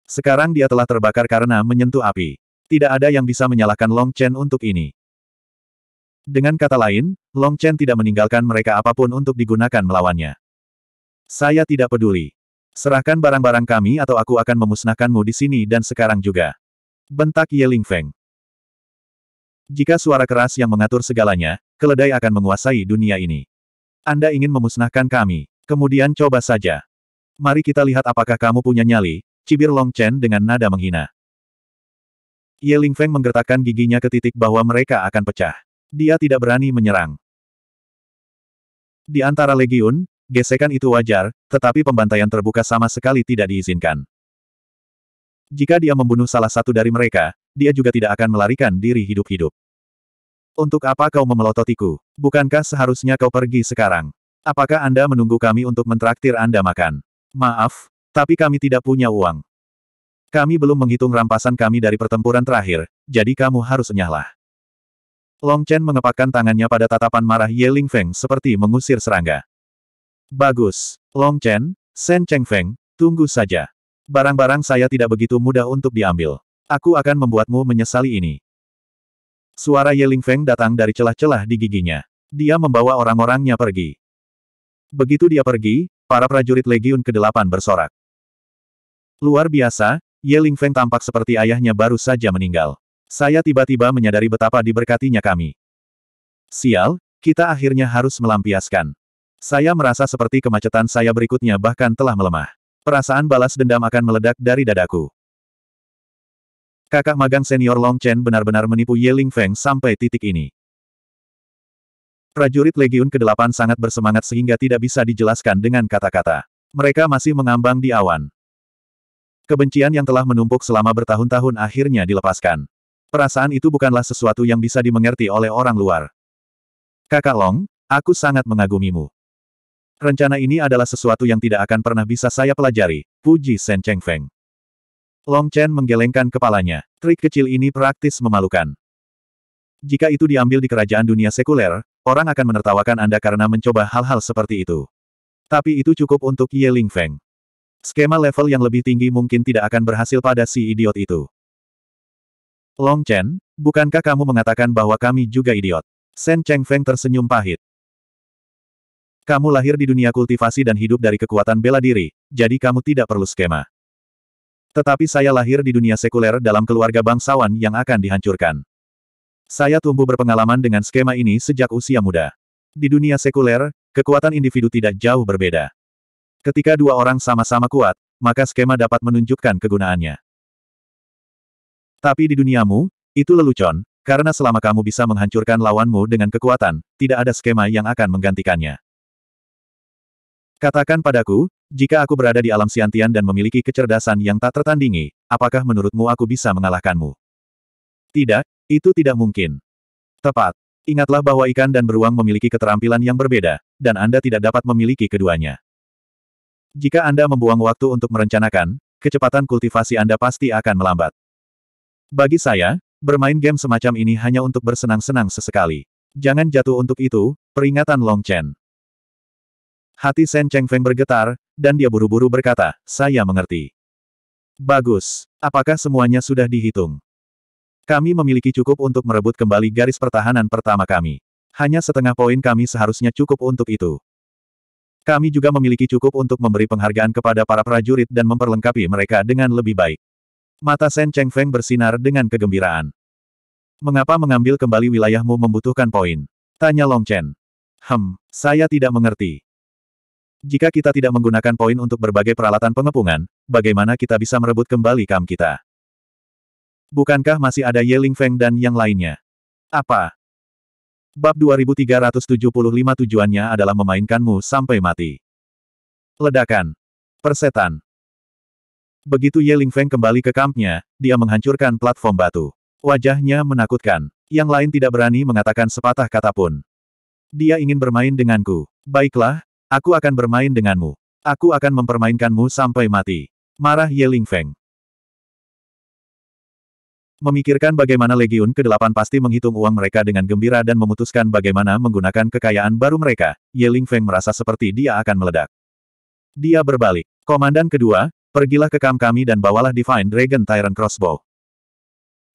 Sekarang dia telah terbakar karena menyentuh api. Tidak ada yang bisa menyalahkan Long Chen untuk ini. Dengan kata lain, Long Chen tidak meninggalkan mereka apapun untuk digunakan melawannya. Saya tidak peduli. Serahkan barang-barang kami atau aku akan memusnahkanmu di sini dan sekarang juga. Bentak Ye Ling Feng. Jika suara keras yang mengatur segalanya, keledai akan menguasai dunia ini. Anda ingin memusnahkan kami. Kemudian coba saja. Mari kita lihat apakah kamu punya nyali, cibir Long Chen dengan nada menghina. Ye Ling Feng menggertakkan giginya ke titik bahwa mereka akan pecah. Dia tidak berani menyerang. Di antara legiun, gesekan itu wajar, tetapi pembantaian terbuka sama sekali tidak diizinkan. Jika dia membunuh salah satu dari mereka, dia juga tidak akan melarikan diri hidup-hidup. Untuk apa kau memelototiku? Bukankah seharusnya kau pergi sekarang? Apakah Anda menunggu kami untuk mentraktir Anda makan? Maaf, tapi kami tidak punya uang. Kami belum menghitung rampasan kami dari pertempuran terakhir, jadi kamu harus nyahlah. Long Chen mengepakkan tangannya pada tatapan marah Ye Ling Feng seperti mengusir serangga. Bagus, Long Chen, Shen Cheng Feng, tunggu saja. Barang-barang saya tidak begitu mudah untuk diambil. Aku akan membuatmu menyesali ini. Suara Ling Feng datang dari celah-celah di giginya. Dia membawa orang-orangnya pergi. Begitu dia pergi, para prajurit Legiun ke-8 bersorak. Luar biasa, Ling Feng tampak seperti ayahnya baru saja meninggal. Saya tiba-tiba menyadari betapa diberkatinya kami. Sial, kita akhirnya harus melampiaskan. Saya merasa seperti kemacetan saya berikutnya bahkan telah melemah. Perasaan balas dendam akan meledak dari dadaku. Kakak magang senior Long Chen benar-benar menipu Ye Ling Feng sampai titik ini. Prajurit Legiun ke-8 sangat bersemangat sehingga tidak bisa dijelaskan dengan kata-kata. Mereka masih mengambang di awan. Kebencian yang telah menumpuk selama bertahun-tahun akhirnya dilepaskan. Perasaan itu bukanlah sesuatu yang bisa dimengerti oleh orang luar. Kakak Long, aku sangat mengagumimu. Rencana ini adalah sesuatu yang tidak akan pernah bisa saya pelajari, puji Sen Cheng Feng. Long Chen menggelengkan kepalanya. Trik kecil ini praktis memalukan. Jika itu diambil di kerajaan dunia sekuler, orang akan menertawakan Anda karena mencoba hal-hal seperti itu. Tapi itu cukup untuk Ye Ling Feng. Skema level yang lebih tinggi mungkin tidak akan berhasil pada si idiot itu. Long Chen, bukankah kamu mengatakan bahwa kami juga idiot? Shen Cheng Feng tersenyum pahit. Kamu lahir di dunia kultivasi dan hidup dari kekuatan bela diri, jadi kamu tidak perlu skema. Tetapi saya lahir di dunia sekuler dalam keluarga bangsawan yang akan dihancurkan. Saya tumbuh berpengalaman dengan skema ini sejak usia muda. Di dunia sekuler, kekuatan individu tidak jauh berbeda. Ketika dua orang sama-sama kuat, maka skema dapat menunjukkan kegunaannya. Tapi di duniamu, itu lelucon, karena selama kamu bisa menghancurkan lawanmu dengan kekuatan, tidak ada skema yang akan menggantikannya. Katakan padaku, jika aku berada di alam siantian dan memiliki kecerdasan yang tak tertandingi, apakah menurutmu aku bisa mengalahkanmu? Tidak, itu tidak mungkin. Tepat. Ingatlah bahwa ikan dan beruang memiliki keterampilan yang berbeda, dan Anda tidak dapat memiliki keduanya. Jika Anda membuang waktu untuk merencanakan, kecepatan kultivasi Anda pasti akan melambat. Bagi saya, bermain game semacam ini hanya untuk bersenang-senang sesekali. Jangan jatuh untuk itu, peringatan Long Chen. Hati Shen Feng bergetar, dan dia buru-buru berkata, saya mengerti. Bagus. Apakah semuanya sudah dihitung? Kami memiliki cukup untuk merebut kembali garis pertahanan pertama kami. Hanya setengah poin kami seharusnya cukup untuk itu. Kami juga memiliki cukup untuk memberi penghargaan kepada para prajurit dan memperlengkapi mereka dengan lebih baik. Mata Shen Feng bersinar dengan kegembiraan. Mengapa mengambil kembali wilayahmu membutuhkan poin? Tanya Long Chen. Hem, saya tidak mengerti. Jika kita tidak menggunakan poin untuk berbagai peralatan pengepungan, bagaimana kita bisa merebut kembali kam kita? Bukankah masih ada Ling Feng dan yang lainnya? Apa? Bab 2375 tujuannya adalah memainkanmu sampai mati. Ledakan. Persetan. Begitu Ling Feng kembali ke kampnya, dia menghancurkan platform batu. Wajahnya menakutkan. Yang lain tidak berani mengatakan sepatah kata pun. Dia ingin bermain denganku. Baiklah, Aku akan bermain denganmu. Aku akan mempermainkanmu sampai mati. Marah Ye Ling Feng. Memikirkan bagaimana Legiun ke-8 pasti menghitung uang mereka dengan gembira dan memutuskan bagaimana menggunakan kekayaan baru mereka, Ye Ling Feng merasa seperti dia akan meledak. Dia berbalik. Komandan kedua, pergilah ke kam kami dan bawalah Divine Dragon Tyrant Crossbow.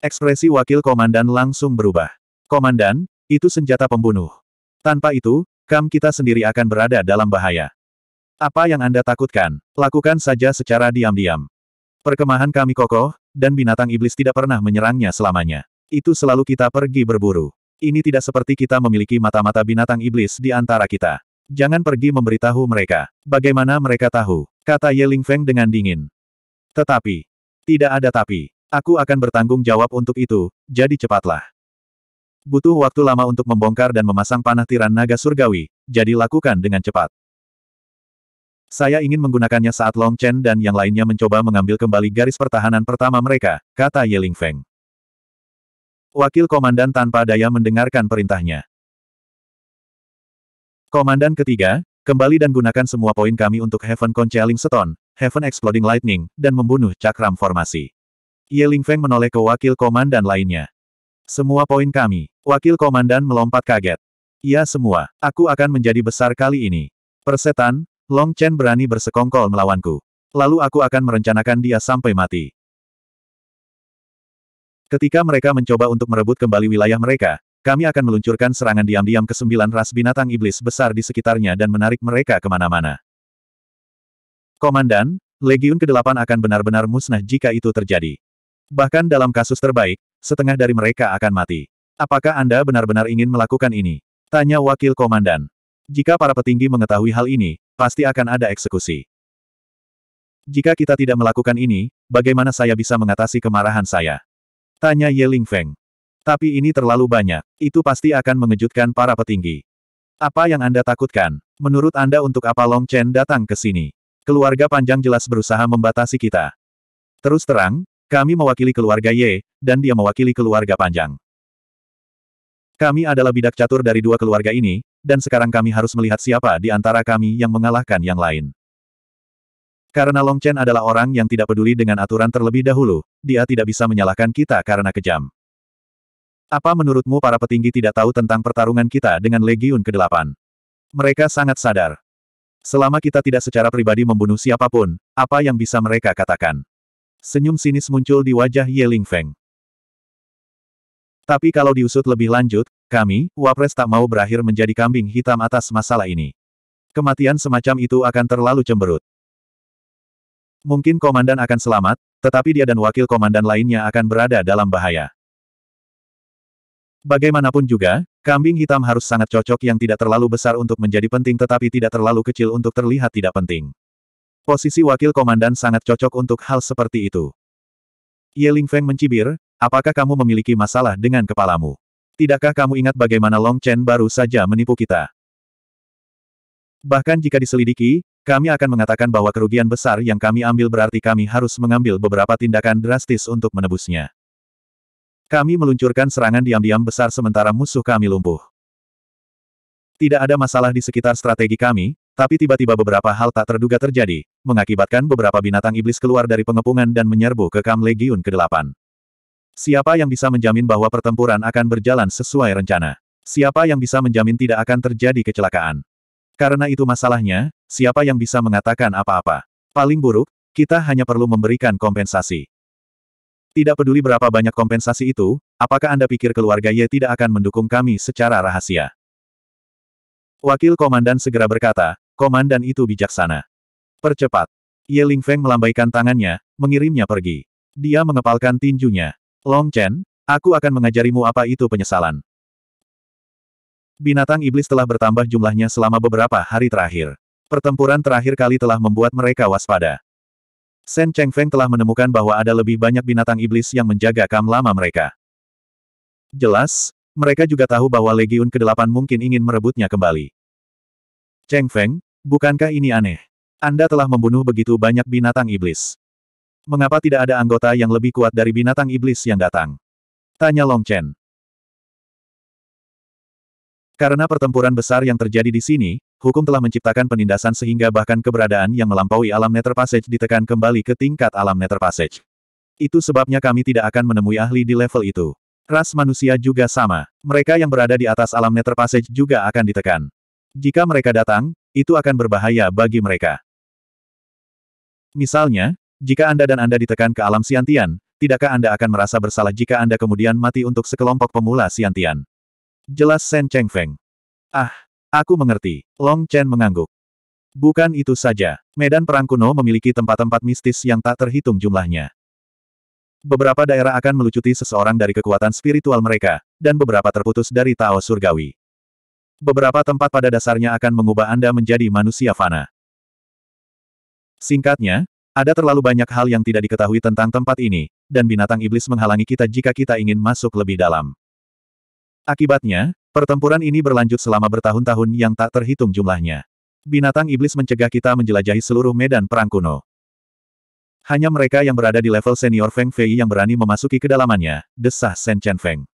Ekspresi wakil komandan langsung berubah. Komandan, itu senjata pembunuh. Tanpa itu, Kam kita sendiri akan berada dalam bahaya. Apa yang Anda takutkan, lakukan saja secara diam-diam. Perkemahan kami kokoh, dan binatang iblis tidak pernah menyerangnya selamanya. Itu selalu kita pergi berburu. Ini tidak seperti kita memiliki mata-mata binatang iblis di antara kita. Jangan pergi memberitahu mereka. Bagaimana mereka tahu? Kata Yeling Feng dengan dingin. Tetapi. Tidak ada tapi. Aku akan bertanggung jawab untuk itu, jadi cepatlah. Butuh waktu lama untuk membongkar dan memasang panah tiran naga surgawi, jadi lakukan dengan cepat. Saya ingin menggunakannya saat Long Chen dan yang lainnya mencoba mengambil kembali garis pertahanan pertama mereka, kata Ling Feng. Wakil Komandan tanpa daya mendengarkan perintahnya. Komandan ketiga, kembali dan gunakan semua poin kami untuk Heaven Conchelling Stone, Heaven Exploding Lightning, dan membunuh cakram formasi. Ye Ling Feng menoleh ke wakil komandan lainnya. Semua poin kami. Wakil komandan melompat kaget. Ya semua. Aku akan menjadi besar kali ini. Persetan, Long Chen berani bersekongkol melawanku. Lalu aku akan merencanakan dia sampai mati. Ketika mereka mencoba untuk merebut kembali wilayah mereka, kami akan meluncurkan serangan diam-diam ke sembilan ras binatang iblis besar di sekitarnya dan menarik mereka kemana-mana. Komandan, Legiun ke-8 akan benar-benar musnah jika itu terjadi. Bahkan dalam kasus terbaik, setengah dari mereka akan mati. Apakah Anda benar-benar ingin melakukan ini? Tanya wakil komandan. Jika para petinggi mengetahui hal ini, pasti akan ada eksekusi. Jika kita tidak melakukan ini, bagaimana saya bisa mengatasi kemarahan saya? Tanya Yeling Feng. Tapi ini terlalu banyak, itu pasti akan mengejutkan para petinggi. Apa yang Anda takutkan? Menurut Anda untuk apa Long Chen datang ke sini? Keluarga panjang jelas berusaha membatasi kita. Terus terang, kami mewakili keluarga Ye, dan dia mewakili keluarga Panjang. Kami adalah bidak catur dari dua keluarga ini, dan sekarang kami harus melihat siapa di antara kami yang mengalahkan yang lain. Karena Long Chen adalah orang yang tidak peduli dengan aturan terlebih dahulu, dia tidak bisa menyalahkan kita karena kejam. Apa menurutmu para petinggi tidak tahu tentang pertarungan kita dengan Legiun ke-8? Mereka sangat sadar. Selama kita tidak secara pribadi membunuh siapapun, apa yang bisa mereka katakan? Senyum sinis muncul di wajah Yeling Feng. Tapi kalau diusut lebih lanjut, kami, Wapres tak mau berakhir menjadi kambing hitam atas masalah ini. Kematian semacam itu akan terlalu cemberut. Mungkin komandan akan selamat, tetapi dia dan wakil komandan lainnya akan berada dalam bahaya. Bagaimanapun juga, kambing hitam harus sangat cocok yang tidak terlalu besar untuk menjadi penting tetapi tidak terlalu kecil untuk terlihat tidak penting. Posisi wakil komandan sangat cocok untuk hal seperti itu. Ye Feng mencibir, apakah kamu memiliki masalah dengan kepalamu? Tidakkah kamu ingat bagaimana Long Chen baru saja menipu kita? Bahkan jika diselidiki, kami akan mengatakan bahwa kerugian besar yang kami ambil berarti kami harus mengambil beberapa tindakan drastis untuk menebusnya. Kami meluncurkan serangan diam-diam besar sementara musuh kami lumpuh. Tidak ada masalah di sekitar strategi kami, tapi tiba-tiba beberapa hal tak terduga terjadi, mengakibatkan beberapa binatang iblis keluar dari pengepungan dan menyerbu ke Kam Legiun ke-8. Siapa yang bisa menjamin bahwa pertempuran akan berjalan sesuai rencana? Siapa yang bisa menjamin tidak akan terjadi kecelakaan? Karena itu masalahnya, siapa yang bisa mengatakan apa-apa? Paling buruk, kita hanya perlu memberikan kompensasi. Tidak peduli berapa banyak kompensasi itu, apakah Anda pikir keluarga Ye tidak akan mendukung kami secara rahasia? Wakil Komandan segera berkata, Komandan itu bijaksana. Percepat. Ye Ling Feng melambaikan tangannya, mengirimnya pergi. Dia mengepalkan tinjunya. Long Chen, aku akan mengajarimu apa itu penyesalan. Binatang iblis telah bertambah jumlahnya selama beberapa hari terakhir. Pertempuran terakhir kali telah membuat mereka waspada. Shen Cheng Feng telah menemukan bahwa ada lebih banyak binatang iblis yang menjaga kam lama mereka. Jelas, mereka juga tahu bahwa Legiun ke-8 mungkin ingin merebutnya kembali. Cheng Feng, Bukankah ini aneh? Anda telah membunuh begitu banyak binatang iblis. Mengapa tidak ada anggota yang lebih kuat dari binatang iblis yang datang? Tanya Long Chen. Karena pertempuran besar yang terjadi di sini, hukum telah menciptakan penindasan sehingga bahkan keberadaan yang melampaui alam nether passage ditekan kembali ke tingkat alam nether passage. Itu sebabnya kami tidak akan menemui ahli di level itu. Ras manusia juga sama. Mereka yang berada di atas alam nether passage juga akan ditekan. Jika mereka datang, itu akan berbahaya bagi mereka. Misalnya, jika Anda dan Anda ditekan ke alam siantian, tidakkah Anda akan merasa bersalah jika Anda kemudian mati untuk sekelompok pemula siantian? Jelas Shen Feng. Ah, aku mengerti. Long Chen mengangguk. Bukan itu saja. Medan Perang kuno memiliki tempat-tempat mistis yang tak terhitung jumlahnya. Beberapa daerah akan melucuti seseorang dari kekuatan spiritual mereka, dan beberapa terputus dari Tao Surgawi. Beberapa tempat pada dasarnya akan mengubah Anda menjadi manusia fana. Singkatnya, ada terlalu banyak hal yang tidak diketahui tentang tempat ini, dan binatang iblis menghalangi kita jika kita ingin masuk lebih dalam. Akibatnya, pertempuran ini berlanjut selama bertahun-tahun yang tak terhitung jumlahnya. Binatang iblis mencegah kita menjelajahi seluruh medan perang kuno. Hanya mereka yang berada di level senior Feng Fei yang berani memasuki kedalamannya, desah Shen Chen Feng.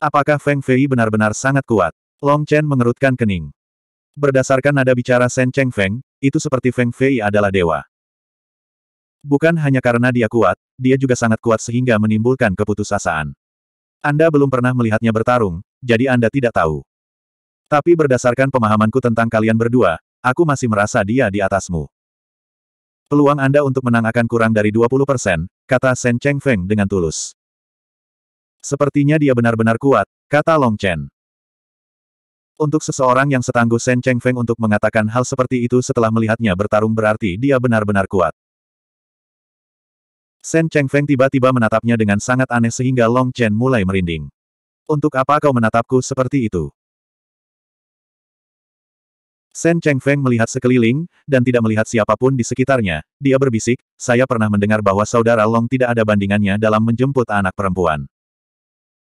Apakah Feng Fei benar-benar sangat kuat? Long Chen mengerutkan kening. Berdasarkan nada bicara Shen Cheng Feng, itu seperti Feng Fei adalah dewa. Bukan hanya karena dia kuat, dia juga sangat kuat sehingga menimbulkan keputusasaan. Anda belum pernah melihatnya bertarung, jadi Anda tidak tahu. Tapi berdasarkan pemahamanku tentang kalian berdua, aku masih merasa dia di atasmu. Peluang Anda untuk menang akan kurang dari 20%, kata Shen Cheng Feng dengan tulus. Sepertinya dia benar-benar kuat, kata Long Chen. Untuk seseorang yang setangguh Shen Cheng Feng untuk mengatakan hal seperti itu setelah melihatnya bertarung berarti dia benar-benar kuat. Shen Cheng Feng tiba-tiba menatapnya dengan sangat aneh sehingga Long Chen mulai merinding. Untuk apa kau menatapku seperti itu? Shen Cheng Feng melihat sekeliling, dan tidak melihat siapapun di sekitarnya. Dia berbisik, saya pernah mendengar bahwa saudara Long tidak ada bandingannya dalam menjemput anak perempuan.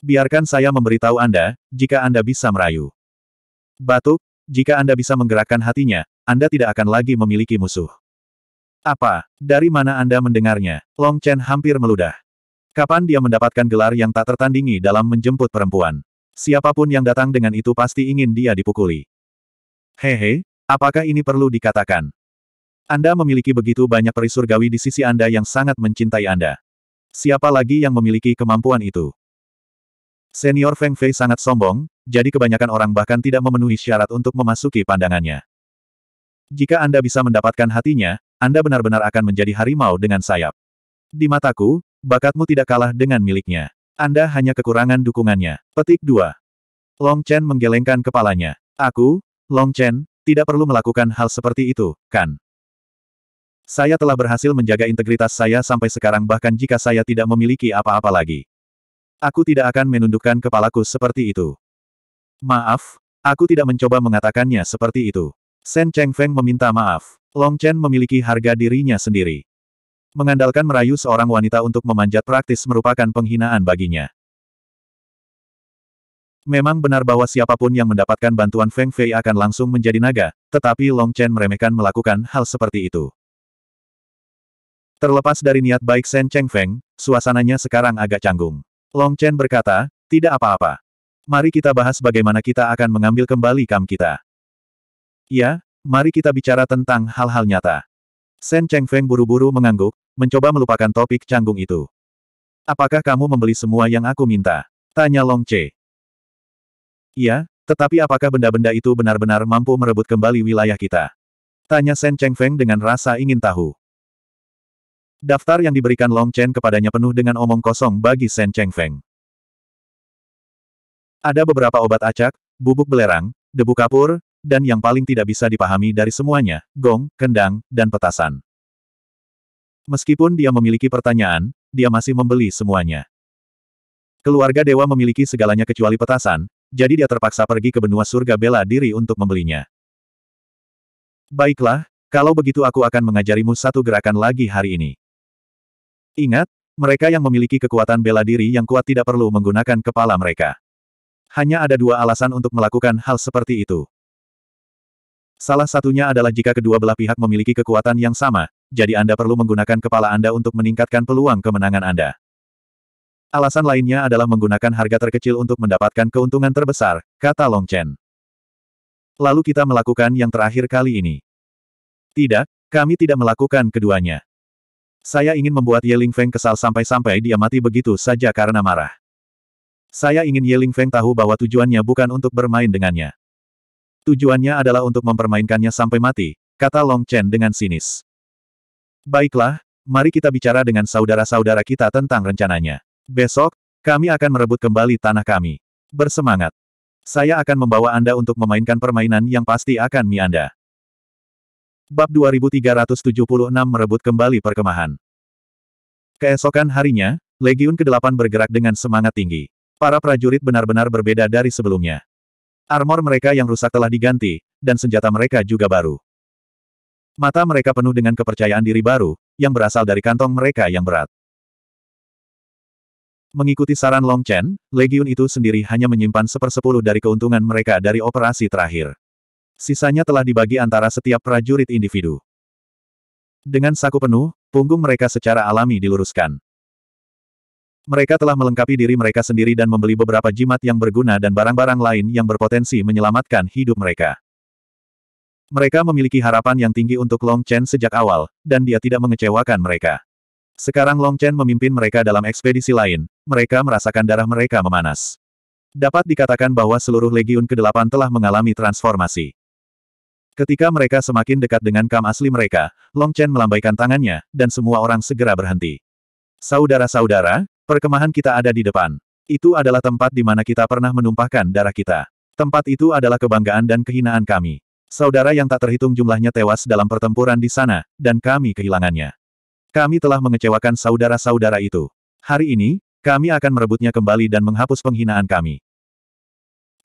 Biarkan saya memberitahu Anda, jika Anda bisa merayu. Batuk, jika Anda bisa menggerakkan hatinya, Anda tidak akan lagi memiliki musuh. Apa? Dari mana Anda mendengarnya? Long Chen hampir meludah. Kapan dia mendapatkan gelar yang tak tertandingi dalam menjemput perempuan? Siapapun yang datang dengan itu pasti ingin dia dipukuli. Hehe, apakah ini perlu dikatakan? Anda memiliki begitu banyak peri surgawi di sisi Anda yang sangat mencintai Anda. Siapa lagi yang memiliki kemampuan itu? Senior Feng Fei sangat sombong, jadi kebanyakan orang bahkan tidak memenuhi syarat untuk memasuki pandangannya. Jika Anda bisa mendapatkan hatinya, Anda benar-benar akan menjadi harimau dengan sayap. Di mataku, bakatmu tidak kalah dengan miliknya. Anda hanya kekurangan dukungannya. Petik 2. Long Chen menggelengkan kepalanya. Aku, Long Chen, tidak perlu melakukan hal seperti itu, kan? Saya telah berhasil menjaga integritas saya sampai sekarang bahkan jika saya tidak memiliki apa-apa lagi. Aku tidak akan menundukkan kepalaku seperti itu. Maaf, aku tidak mencoba mengatakannya seperti itu. Shen Feng meminta maaf. Long Chen memiliki harga dirinya sendiri. Mengandalkan merayu seorang wanita untuk memanjat praktis merupakan penghinaan baginya. Memang benar bahwa siapapun yang mendapatkan bantuan Feng Fei akan langsung menjadi naga, tetapi Long Chen meremehkan melakukan hal seperti itu. Terlepas dari niat baik Shen Feng, suasananya sekarang agak canggung. Long Chen berkata, tidak apa-apa. Mari kita bahas bagaimana kita akan mengambil kembali kam kita. Ya, mari kita bicara tentang hal-hal nyata. Sen Cheng Feng buru-buru mengangguk, mencoba melupakan topik canggung itu. Apakah kamu membeli semua yang aku minta? Tanya Long Che. Iya, tetapi apakah benda-benda itu benar-benar mampu merebut kembali wilayah kita? Tanya Sen Cheng Feng dengan rasa ingin tahu. Daftar yang diberikan Long Chen kepadanya penuh dengan omong kosong bagi Sen Cheng Feng. Ada beberapa obat acak, bubuk belerang, debu kapur, dan yang paling tidak bisa dipahami dari semuanya, gong, kendang, dan petasan. Meskipun dia memiliki pertanyaan, dia masih membeli semuanya. Keluarga dewa memiliki segalanya kecuali petasan, jadi dia terpaksa pergi ke benua surga bela diri untuk membelinya. Baiklah, kalau begitu aku akan mengajarimu satu gerakan lagi hari ini. Ingat, mereka yang memiliki kekuatan bela diri yang kuat tidak perlu menggunakan kepala mereka hanya ada dua alasan untuk melakukan hal seperti itu. Salah satunya adalah jika kedua belah pihak memiliki kekuatan yang sama, jadi Anda perlu menggunakan kepala Anda untuk meningkatkan peluang kemenangan Anda. Alasan lainnya adalah menggunakan harga terkecil untuk mendapatkan keuntungan terbesar, kata Long Chen. Lalu kita melakukan yang terakhir kali ini. Tidak, kami tidak melakukan keduanya. Saya ingin membuat Ye Ling Feng kesal sampai-sampai dia mati begitu saja karena marah. Saya ingin Yeling Feng tahu bahwa tujuannya bukan untuk bermain dengannya. Tujuannya adalah untuk mempermainkannya sampai mati, kata Long Chen dengan sinis. Baiklah, mari kita bicara dengan saudara-saudara kita tentang rencananya. Besok, kami akan merebut kembali tanah kami. Bersemangat. Saya akan membawa Anda untuk memainkan permainan yang pasti akan mi Anda. Bab 2376 merebut kembali perkemahan. Keesokan harinya, Legiun ke-8 bergerak dengan semangat tinggi. Para prajurit benar-benar berbeda dari sebelumnya. Armor mereka yang rusak telah diganti, dan senjata mereka juga baru. Mata mereka penuh dengan kepercayaan diri baru, yang berasal dari kantong mereka yang berat. Mengikuti saran Long Chen, legiun itu sendiri hanya menyimpan sepersepuluh dari keuntungan mereka dari operasi terakhir. Sisanya telah dibagi antara setiap prajurit individu. Dengan saku penuh, punggung mereka secara alami diluruskan. Mereka telah melengkapi diri mereka sendiri dan membeli beberapa jimat yang berguna dan barang-barang lain yang berpotensi menyelamatkan hidup mereka. Mereka memiliki harapan yang tinggi untuk Long Chen sejak awal, dan dia tidak mengecewakan mereka. Sekarang Long Chen memimpin mereka dalam ekspedisi lain, mereka merasakan darah mereka memanas. Dapat dikatakan bahwa seluruh Legiun ke-8 telah mengalami transformasi. Ketika mereka semakin dekat dengan kam asli mereka, Long Chen melambaikan tangannya, dan semua orang segera berhenti. Saudara-saudara, Perkemahan kita ada di depan. Itu adalah tempat di mana kita pernah menumpahkan darah kita. Tempat itu adalah kebanggaan dan kehinaan kami. Saudara yang tak terhitung jumlahnya tewas dalam pertempuran di sana, dan kami kehilangannya. Kami telah mengecewakan saudara-saudara itu. Hari ini, kami akan merebutnya kembali dan menghapus penghinaan kami.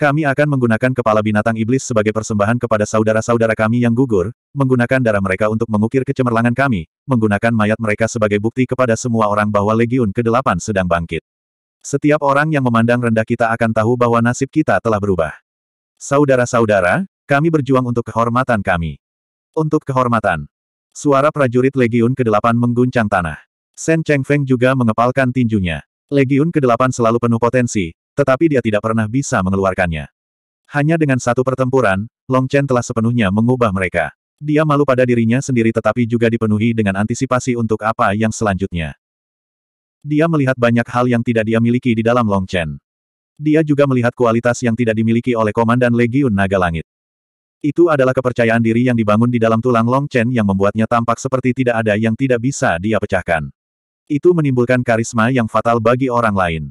Kami akan menggunakan kepala binatang iblis sebagai persembahan kepada saudara-saudara kami yang gugur, menggunakan darah mereka untuk mengukir kecemerlangan kami, menggunakan mayat mereka sebagai bukti kepada semua orang bahwa Legiun ke-8 sedang bangkit. Setiap orang yang memandang rendah kita akan tahu bahwa nasib kita telah berubah. Saudara-saudara, kami berjuang untuk kehormatan kami. Untuk kehormatan. Suara prajurit Legiun ke-8 mengguncang tanah. Shen Cheng Feng juga mengepalkan tinjunya. Legiun ke-8 selalu penuh potensi, tetapi dia tidak pernah bisa mengeluarkannya. Hanya dengan satu pertempuran, Long Chen telah sepenuhnya mengubah mereka. Dia malu pada dirinya sendiri tetapi juga dipenuhi dengan antisipasi untuk apa yang selanjutnya. Dia melihat banyak hal yang tidak dia miliki di dalam Long Chen. Dia juga melihat kualitas yang tidak dimiliki oleh Komandan Legiun Naga Langit. Itu adalah kepercayaan diri yang dibangun di dalam tulang Long Chen yang membuatnya tampak seperti tidak ada yang tidak bisa dia pecahkan. Itu menimbulkan karisma yang fatal bagi orang lain.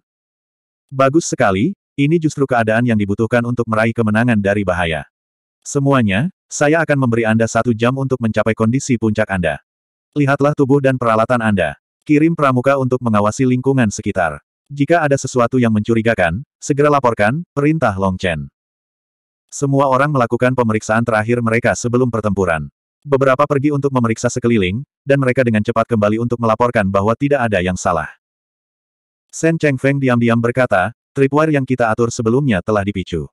Bagus sekali, ini justru keadaan yang dibutuhkan untuk meraih kemenangan dari bahaya. Semuanya, saya akan memberi Anda satu jam untuk mencapai kondisi puncak Anda. Lihatlah tubuh dan peralatan Anda. Kirim pramuka untuk mengawasi lingkungan sekitar. Jika ada sesuatu yang mencurigakan, segera laporkan, perintah Long Chen. Semua orang melakukan pemeriksaan terakhir mereka sebelum pertempuran. Beberapa pergi untuk memeriksa sekeliling, dan mereka dengan cepat kembali untuk melaporkan bahwa tidak ada yang salah. Shen Feng diam-diam berkata, tripwire yang kita atur sebelumnya telah dipicu.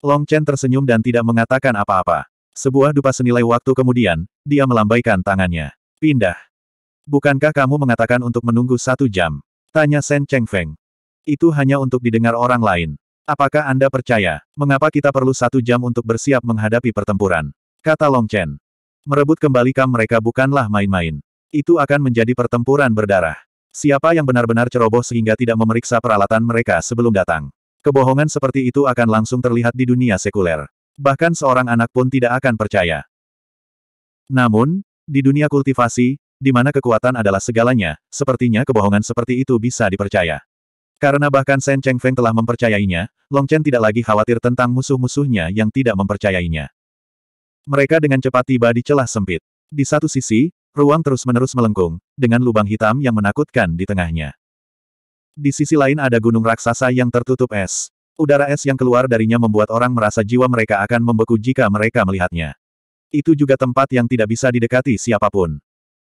Long Chen tersenyum dan tidak mengatakan apa-apa. Sebuah dupa senilai waktu kemudian, dia melambaikan tangannya. Pindah. Bukankah kamu mengatakan untuk menunggu satu jam? Tanya Shen Feng. Itu hanya untuk didengar orang lain. Apakah Anda percaya, mengapa kita perlu satu jam untuk bersiap menghadapi pertempuran? Kata Long Chen. Merebut kembali kam mereka bukanlah main-main. Itu akan menjadi pertempuran berdarah. Siapa yang benar-benar ceroboh sehingga tidak memeriksa peralatan mereka sebelum datang? Kebohongan seperti itu akan langsung terlihat di dunia sekuler. Bahkan seorang anak pun tidak akan percaya. Namun, di dunia kultivasi, di mana kekuatan adalah segalanya, sepertinya kebohongan seperti itu bisa dipercaya. Karena bahkan Shen Cheng Feng telah mempercayainya, Long Chen tidak lagi khawatir tentang musuh-musuhnya yang tidak mempercayainya. Mereka dengan cepat tiba di celah sempit. Di satu sisi, Ruang terus-menerus melengkung, dengan lubang hitam yang menakutkan di tengahnya. Di sisi lain ada gunung raksasa yang tertutup es. Udara es yang keluar darinya membuat orang merasa jiwa mereka akan membeku jika mereka melihatnya. Itu juga tempat yang tidak bisa didekati siapapun.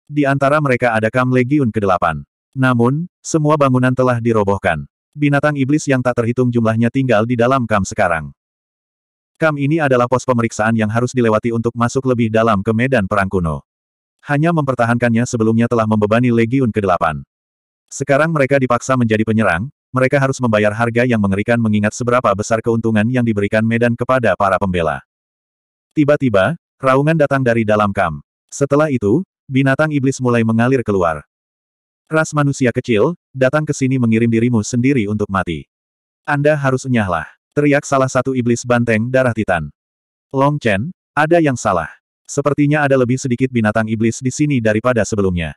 Di antara mereka ada Kam Legiun ke-8. Namun, semua bangunan telah dirobohkan. Binatang iblis yang tak terhitung jumlahnya tinggal di dalam Kam sekarang. Kam ini adalah pos pemeriksaan yang harus dilewati untuk masuk lebih dalam ke medan perang kuno. Hanya mempertahankannya sebelumnya telah membebani Legiun ke-8. Sekarang mereka dipaksa menjadi penyerang, mereka harus membayar harga yang mengerikan mengingat seberapa besar keuntungan yang diberikan Medan kepada para pembela. Tiba-tiba, raungan datang dari dalam kam. Setelah itu, binatang iblis mulai mengalir keluar. Ras manusia kecil, datang ke sini mengirim dirimu sendiri untuk mati. Anda harus nyahlah, teriak salah satu iblis banteng darah titan. Long Chen, ada yang salah. Sepertinya ada lebih sedikit binatang iblis di sini daripada sebelumnya.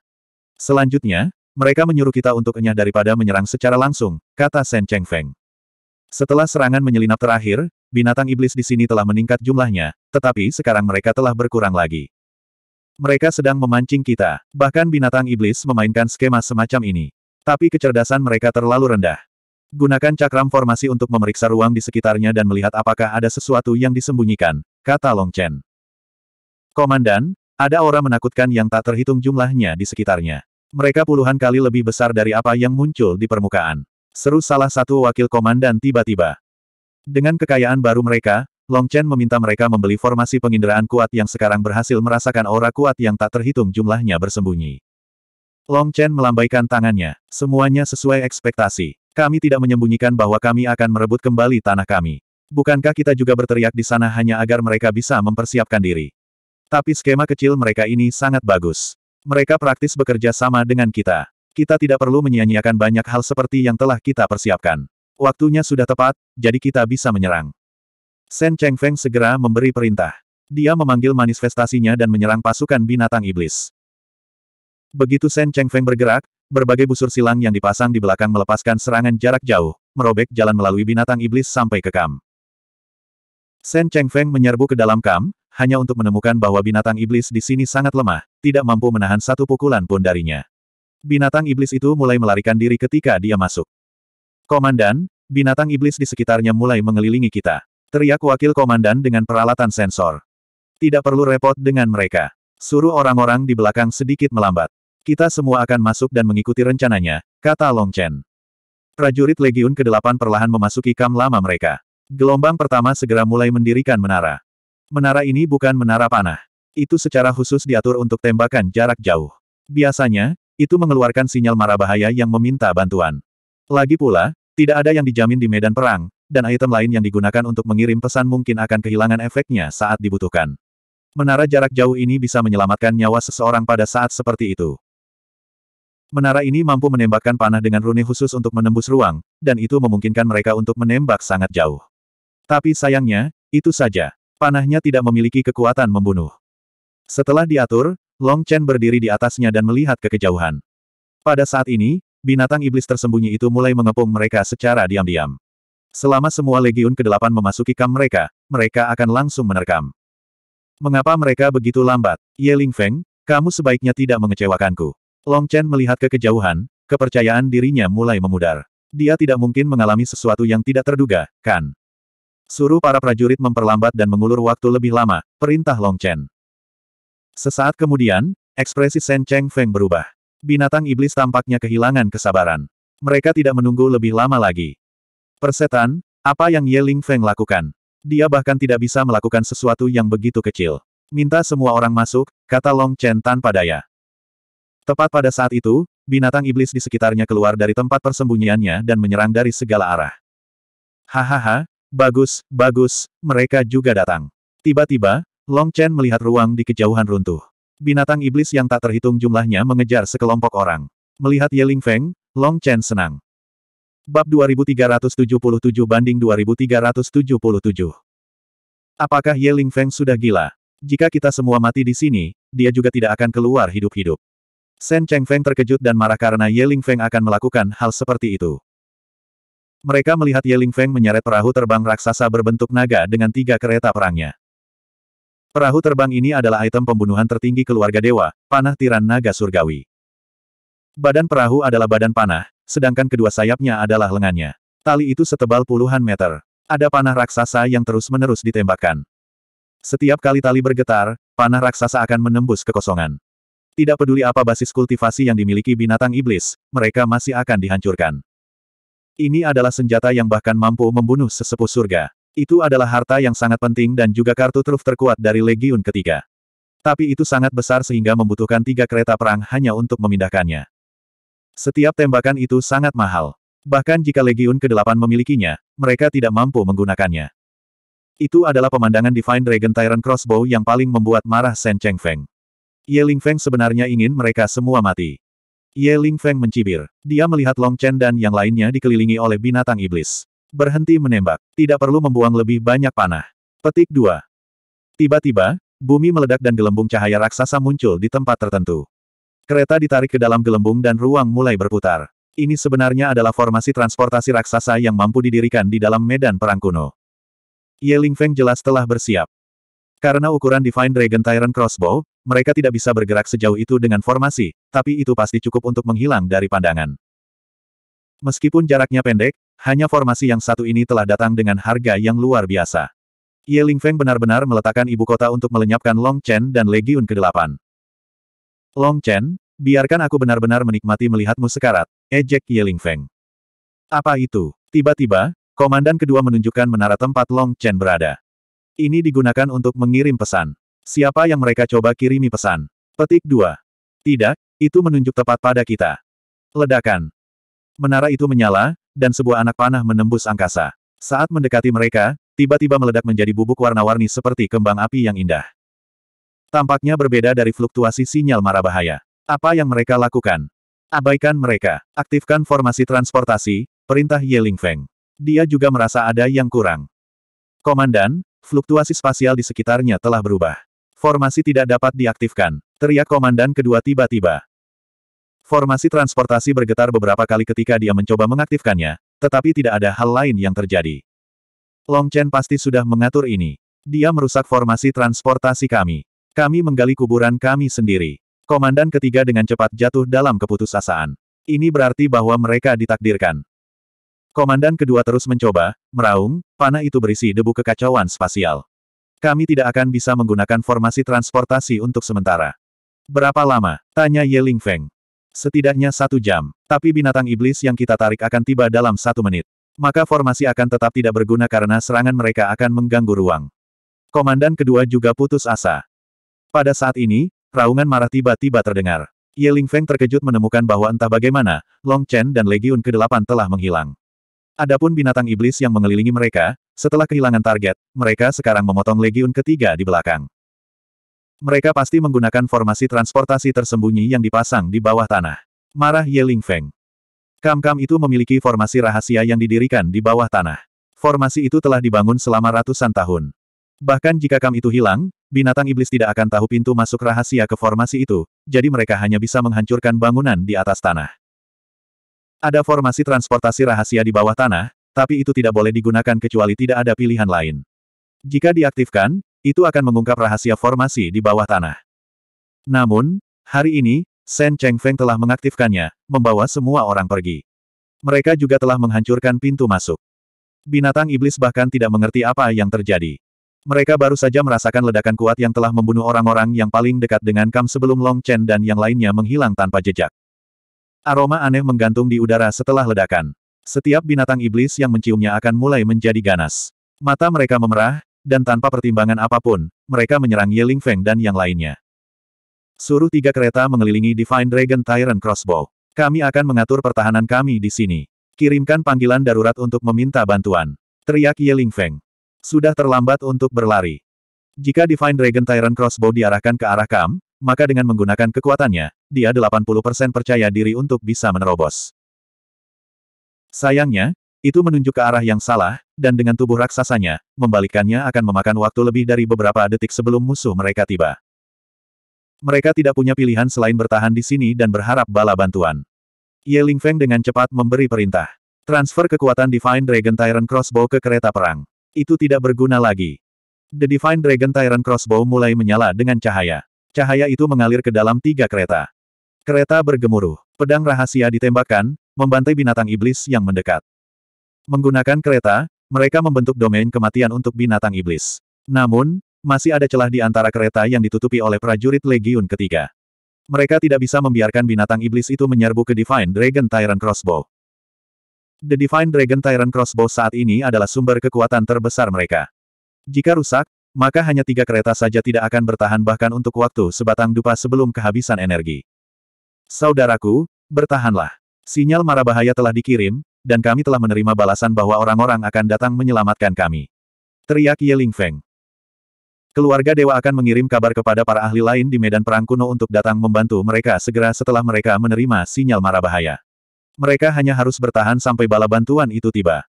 Selanjutnya, mereka menyuruh kita untuk enyah daripada menyerang secara langsung, kata Shen Cheng Feng. Setelah serangan menyelinap terakhir, binatang iblis di sini telah meningkat jumlahnya, tetapi sekarang mereka telah berkurang lagi. Mereka sedang memancing kita. Bahkan binatang iblis memainkan skema semacam ini. Tapi kecerdasan mereka terlalu rendah. Gunakan cakram formasi untuk memeriksa ruang di sekitarnya dan melihat apakah ada sesuatu yang disembunyikan, kata Long Chen. Komandan, ada orang menakutkan yang tak terhitung jumlahnya di sekitarnya. Mereka puluhan kali lebih besar dari apa yang muncul di permukaan. Seru salah satu wakil komandan tiba-tiba. Dengan kekayaan baru mereka, Long Chen meminta mereka membeli formasi penginderaan kuat yang sekarang berhasil merasakan aura kuat yang tak terhitung jumlahnya bersembunyi. Long Chen melambaikan tangannya. Semuanya sesuai ekspektasi. Kami tidak menyembunyikan bahwa kami akan merebut kembali tanah kami. Bukankah kita juga berteriak di sana hanya agar mereka bisa mempersiapkan diri? Tapi skema kecil mereka ini sangat bagus. Mereka praktis bekerja sama dengan kita. Kita tidak perlu menyia-nyiakan banyak hal seperti yang telah kita persiapkan. Waktunya sudah tepat, jadi kita bisa menyerang. Shen Chengfeng segera memberi perintah. Dia memanggil manifestasinya dan menyerang pasukan binatang iblis. Begitu Shen Chengfeng bergerak, berbagai busur silang yang dipasang di belakang melepaskan serangan jarak jauh, merobek jalan melalui binatang iblis sampai ke kam. Shen Chengfeng menyerbu ke dalam kam, hanya untuk menemukan bahwa binatang iblis di sini sangat lemah, tidak mampu menahan satu pukulan pun darinya. Binatang iblis itu mulai melarikan diri ketika dia masuk. Komandan, binatang iblis di sekitarnya mulai mengelilingi kita. Teriak wakil komandan dengan peralatan sensor. Tidak perlu repot dengan mereka. Suruh orang-orang di belakang sedikit melambat. Kita semua akan masuk dan mengikuti rencananya, kata Long Chen. Prajurit Legiun ke-8 perlahan memasuki kam lama mereka. Gelombang pertama segera mulai mendirikan menara. Menara ini bukan menara panah. Itu secara khusus diatur untuk tembakan jarak jauh. Biasanya, itu mengeluarkan sinyal mara bahaya yang meminta bantuan. Lagi pula, tidak ada yang dijamin di medan perang, dan item lain yang digunakan untuk mengirim pesan mungkin akan kehilangan efeknya saat dibutuhkan. Menara jarak jauh ini bisa menyelamatkan nyawa seseorang pada saat seperti itu. Menara ini mampu menembakkan panah dengan rune khusus untuk menembus ruang, dan itu memungkinkan mereka untuk menembak sangat jauh. Tapi sayangnya, itu saja panahnya tidak memiliki kekuatan membunuh. Setelah diatur, Long Chen berdiri di atasnya dan melihat ke kejauhan. Pada saat ini, binatang iblis tersembunyi itu mulai mengepung mereka secara diam-diam. Selama semua legiun ke-8 memasuki kam mereka, mereka akan langsung menerkam. Mengapa mereka begitu lambat? Ye Ling Feng, kamu sebaiknya tidak mengecewakanku. Long Chen melihat ke kejauhan, kepercayaan dirinya mulai memudar. Dia tidak mungkin mengalami sesuatu yang tidak terduga, kan? Suruh para prajurit memperlambat dan mengulur waktu lebih lama, perintah Long Chen. Sesaat kemudian, ekspresi Shen Cheng Feng berubah. Binatang iblis tampaknya kehilangan kesabaran. Mereka tidak menunggu lebih lama lagi. Persetan, apa yang Ye Ling Feng lakukan? Dia bahkan tidak bisa melakukan sesuatu yang begitu kecil. Minta semua orang masuk, kata Long Chen tanpa daya. Tepat pada saat itu, binatang iblis di sekitarnya keluar dari tempat persembunyiannya dan menyerang dari segala arah. Hahaha, Bagus, bagus, mereka juga datang. Tiba-tiba, Long Chen melihat ruang di kejauhan runtuh. Binatang iblis yang tak terhitung jumlahnya mengejar sekelompok orang. Melihat Ling Feng, Long Chen senang. Bab 2377 banding 2377. Apakah Ling Feng sudah gila? Jika kita semua mati di sini, dia juga tidak akan keluar hidup-hidup. Shen Cheng Feng terkejut dan marah karena Ling Feng akan melakukan hal seperti itu. Mereka melihat Ling Feng menyeret perahu terbang raksasa berbentuk naga dengan tiga kereta perangnya. Perahu terbang ini adalah item pembunuhan tertinggi keluarga dewa, panah tiran naga surgawi. Badan perahu adalah badan panah, sedangkan kedua sayapnya adalah lengannya. Tali itu setebal puluhan meter. Ada panah raksasa yang terus-menerus ditembakkan. Setiap kali tali bergetar, panah raksasa akan menembus kekosongan. Tidak peduli apa basis kultivasi yang dimiliki binatang iblis, mereka masih akan dihancurkan. Ini adalah senjata yang bahkan mampu membunuh sesepuh surga. Itu adalah harta yang sangat penting dan juga kartu truf terkuat dari Legiun ketiga. Tapi itu sangat besar sehingga membutuhkan tiga kereta perang hanya untuk memindahkannya. Setiap tembakan itu sangat mahal. Bahkan jika Legiun ke-8 memilikinya, mereka tidak mampu menggunakannya. Itu adalah pemandangan Divine Dragon Tyrant Crossbow yang paling membuat marah Shen Cheng Feng. Ye Ling Feng sebenarnya ingin mereka semua mati. Ye Ling Feng mencibir. Dia melihat Long Chen dan yang lainnya dikelilingi oleh binatang iblis. Berhenti menembak. Tidak perlu membuang lebih banyak panah. Petik 2. Tiba-tiba, bumi meledak dan gelembung cahaya raksasa muncul di tempat tertentu. Kereta ditarik ke dalam gelembung dan ruang mulai berputar. Ini sebenarnya adalah formasi transportasi raksasa yang mampu didirikan di dalam medan perang kuno. Ye Ling Feng jelas telah bersiap. Karena ukuran Divine Dragon Tyrant Crossbow, mereka tidak bisa bergerak sejauh itu dengan formasi, tapi itu pasti cukup untuk menghilang dari pandangan. Meskipun jaraknya pendek, hanya formasi yang satu ini telah datang dengan harga yang luar biasa. Ye Lingfeng benar-benar meletakkan ibu kota untuk melenyapkan Long Chen dan Legiun ke-8. Long Chen, biarkan aku benar-benar menikmati melihatmu sekarat, ejek Ye Lingfeng. Apa itu? Tiba-tiba, komandan kedua menunjukkan menara tempat Long Chen berada. Ini digunakan untuk mengirim pesan. Siapa yang mereka coba kirimi pesan? Petik 2. Tidak, itu menunjuk tepat pada kita. Ledakan. Menara itu menyala, dan sebuah anak panah menembus angkasa. Saat mendekati mereka, tiba-tiba meledak menjadi bubuk warna-warni seperti kembang api yang indah. Tampaknya berbeda dari fluktuasi sinyal mara bahaya. Apa yang mereka lakukan? Abaikan mereka. Aktifkan formasi transportasi, perintah Yeling Feng. Dia juga merasa ada yang kurang. Komandan, fluktuasi spasial di sekitarnya telah berubah. Formasi tidak dapat diaktifkan. Teriak komandan kedua tiba-tiba. Formasi transportasi bergetar beberapa kali ketika dia mencoba mengaktifkannya, tetapi tidak ada hal lain yang terjadi. Long Chen pasti sudah mengatur ini. Dia merusak formasi transportasi kami. Kami menggali kuburan kami sendiri. Komandan ketiga dengan cepat jatuh dalam keputusasaan. Ini berarti bahwa mereka ditakdirkan. Komandan kedua terus mencoba, meraung, panah itu berisi debu kekacauan spasial. Kami tidak akan bisa menggunakan formasi transportasi untuk sementara. Berapa lama? Tanya Ye Ling Feng. Setidaknya satu jam. Tapi binatang iblis yang kita tarik akan tiba dalam satu menit. Maka formasi akan tetap tidak berguna karena serangan mereka akan mengganggu ruang. Komandan kedua juga putus asa. Pada saat ini, raungan marah tiba-tiba terdengar. Ye Ling Feng terkejut menemukan bahwa entah bagaimana, Long Chen dan Legiun ke-8 telah menghilang. Adapun binatang iblis yang mengelilingi mereka, setelah kehilangan target, mereka sekarang memotong legiun ketiga di belakang. Mereka pasti menggunakan formasi transportasi tersembunyi yang dipasang di bawah tanah. Marah Ye Ling Feng. Kam-kam itu memiliki formasi rahasia yang didirikan di bawah tanah. Formasi itu telah dibangun selama ratusan tahun. Bahkan jika kam itu hilang, binatang iblis tidak akan tahu pintu masuk rahasia ke formasi itu, jadi mereka hanya bisa menghancurkan bangunan di atas tanah. Ada formasi transportasi rahasia di bawah tanah, tapi itu tidak boleh digunakan kecuali tidak ada pilihan lain. Jika diaktifkan, itu akan mengungkap rahasia formasi di bawah tanah. Namun, hari ini, Shen Feng telah mengaktifkannya, membawa semua orang pergi. Mereka juga telah menghancurkan pintu masuk. Binatang iblis bahkan tidak mengerti apa yang terjadi. Mereka baru saja merasakan ledakan kuat yang telah membunuh orang-orang yang paling dekat dengan Kam sebelum Long Chen dan yang lainnya menghilang tanpa jejak. Aroma aneh menggantung di udara setelah ledakan. Setiap binatang iblis yang menciumnya akan mulai menjadi ganas. Mata mereka memerah, dan tanpa pertimbangan apapun, mereka menyerang Ling Feng dan yang lainnya. Suruh tiga kereta mengelilingi Divine Dragon Tyrant Crossbow. Kami akan mengatur pertahanan kami di sini. Kirimkan panggilan darurat untuk meminta bantuan. Teriak Ling Feng. Sudah terlambat untuk berlari. Jika Divine Dragon Tyrant Crossbow diarahkan ke arah Kam, maka dengan menggunakan kekuatannya, dia 80% percaya diri untuk bisa menerobos. Sayangnya, itu menunjuk ke arah yang salah, dan dengan tubuh raksasanya, membalikkannya akan memakan waktu lebih dari beberapa detik sebelum musuh mereka tiba. Mereka tidak punya pilihan selain bertahan di sini dan berharap bala bantuan. Ye Lingfeng dengan cepat memberi perintah. Transfer kekuatan Divine Dragon Tyrant Crossbow ke kereta perang. Itu tidak berguna lagi. The Divine Dragon Tyrant Crossbow mulai menyala dengan cahaya. Cahaya itu mengalir ke dalam tiga kereta. Kereta bergemuruh. Pedang rahasia ditembakkan, membantai binatang iblis yang mendekat. Menggunakan kereta, mereka membentuk domain kematian untuk binatang iblis. Namun, masih ada celah di antara kereta yang ditutupi oleh prajurit Legiun ketiga. Mereka tidak bisa membiarkan binatang iblis itu menyerbu ke Divine Dragon Tyrant Crossbow. The Divine Dragon Tyrant Crossbow saat ini adalah sumber kekuatan terbesar mereka. Jika rusak, maka hanya tiga kereta saja tidak akan bertahan bahkan untuk waktu sebatang dupa sebelum kehabisan energi. Saudaraku, bertahanlah. Sinyal mara bahaya telah dikirim, dan kami telah menerima balasan bahwa orang-orang akan datang menyelamatkan kami. Teriak Yeling Feng. Keluarga dewa akan mengirim kabar kepada para ahli lain di medan perang kuno untuk datang membantu mereka segera setelah mereka menerima sinyal mara bahaya. Mereka hanya harus bertahan sampai bala bantuan itu tiba.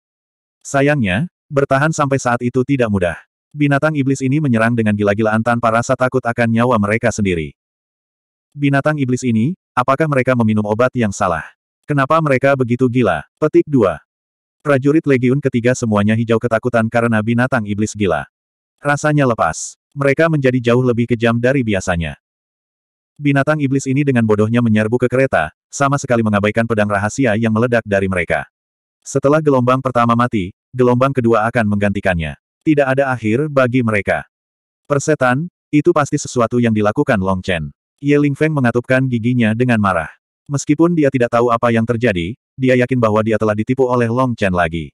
Sayangnya, bertahan sampai saat itu tidak mudah. Binatang iblis ini menyerang dengan gila-gilaan tanpa rasa takut akan nyawa mereka sendiri. Binatang iblis ini, apakah mereka meminum obat yang salah? Kenapa mereka begitu gila? Petik 2. Prajurit Legiun ketiga semuanya hijau ketakutan karena binatang iblis gila. Rasanya lepas. Mereka menjadi jauh lebih kejam dari biasanya. Binatang iblis ini dengan bodohnya menyerbu ke kereta, sama sekali mengabaikan pedang rahasia yang meledak dari mereka. Setelah gelombang pertama mati, gelombang kedua akan menggantikannya. Tidak ada akhir bagi mereka. Persetan, itu pasti sesuatu yang dilakukan Long Chen. Ye Ling Feng mengatupkan giginya dengan marah. Meskipun dia tidak tahu apa yang terjadi, dia yakin bahwa dia telah ditipu oleh Long Chen lagi.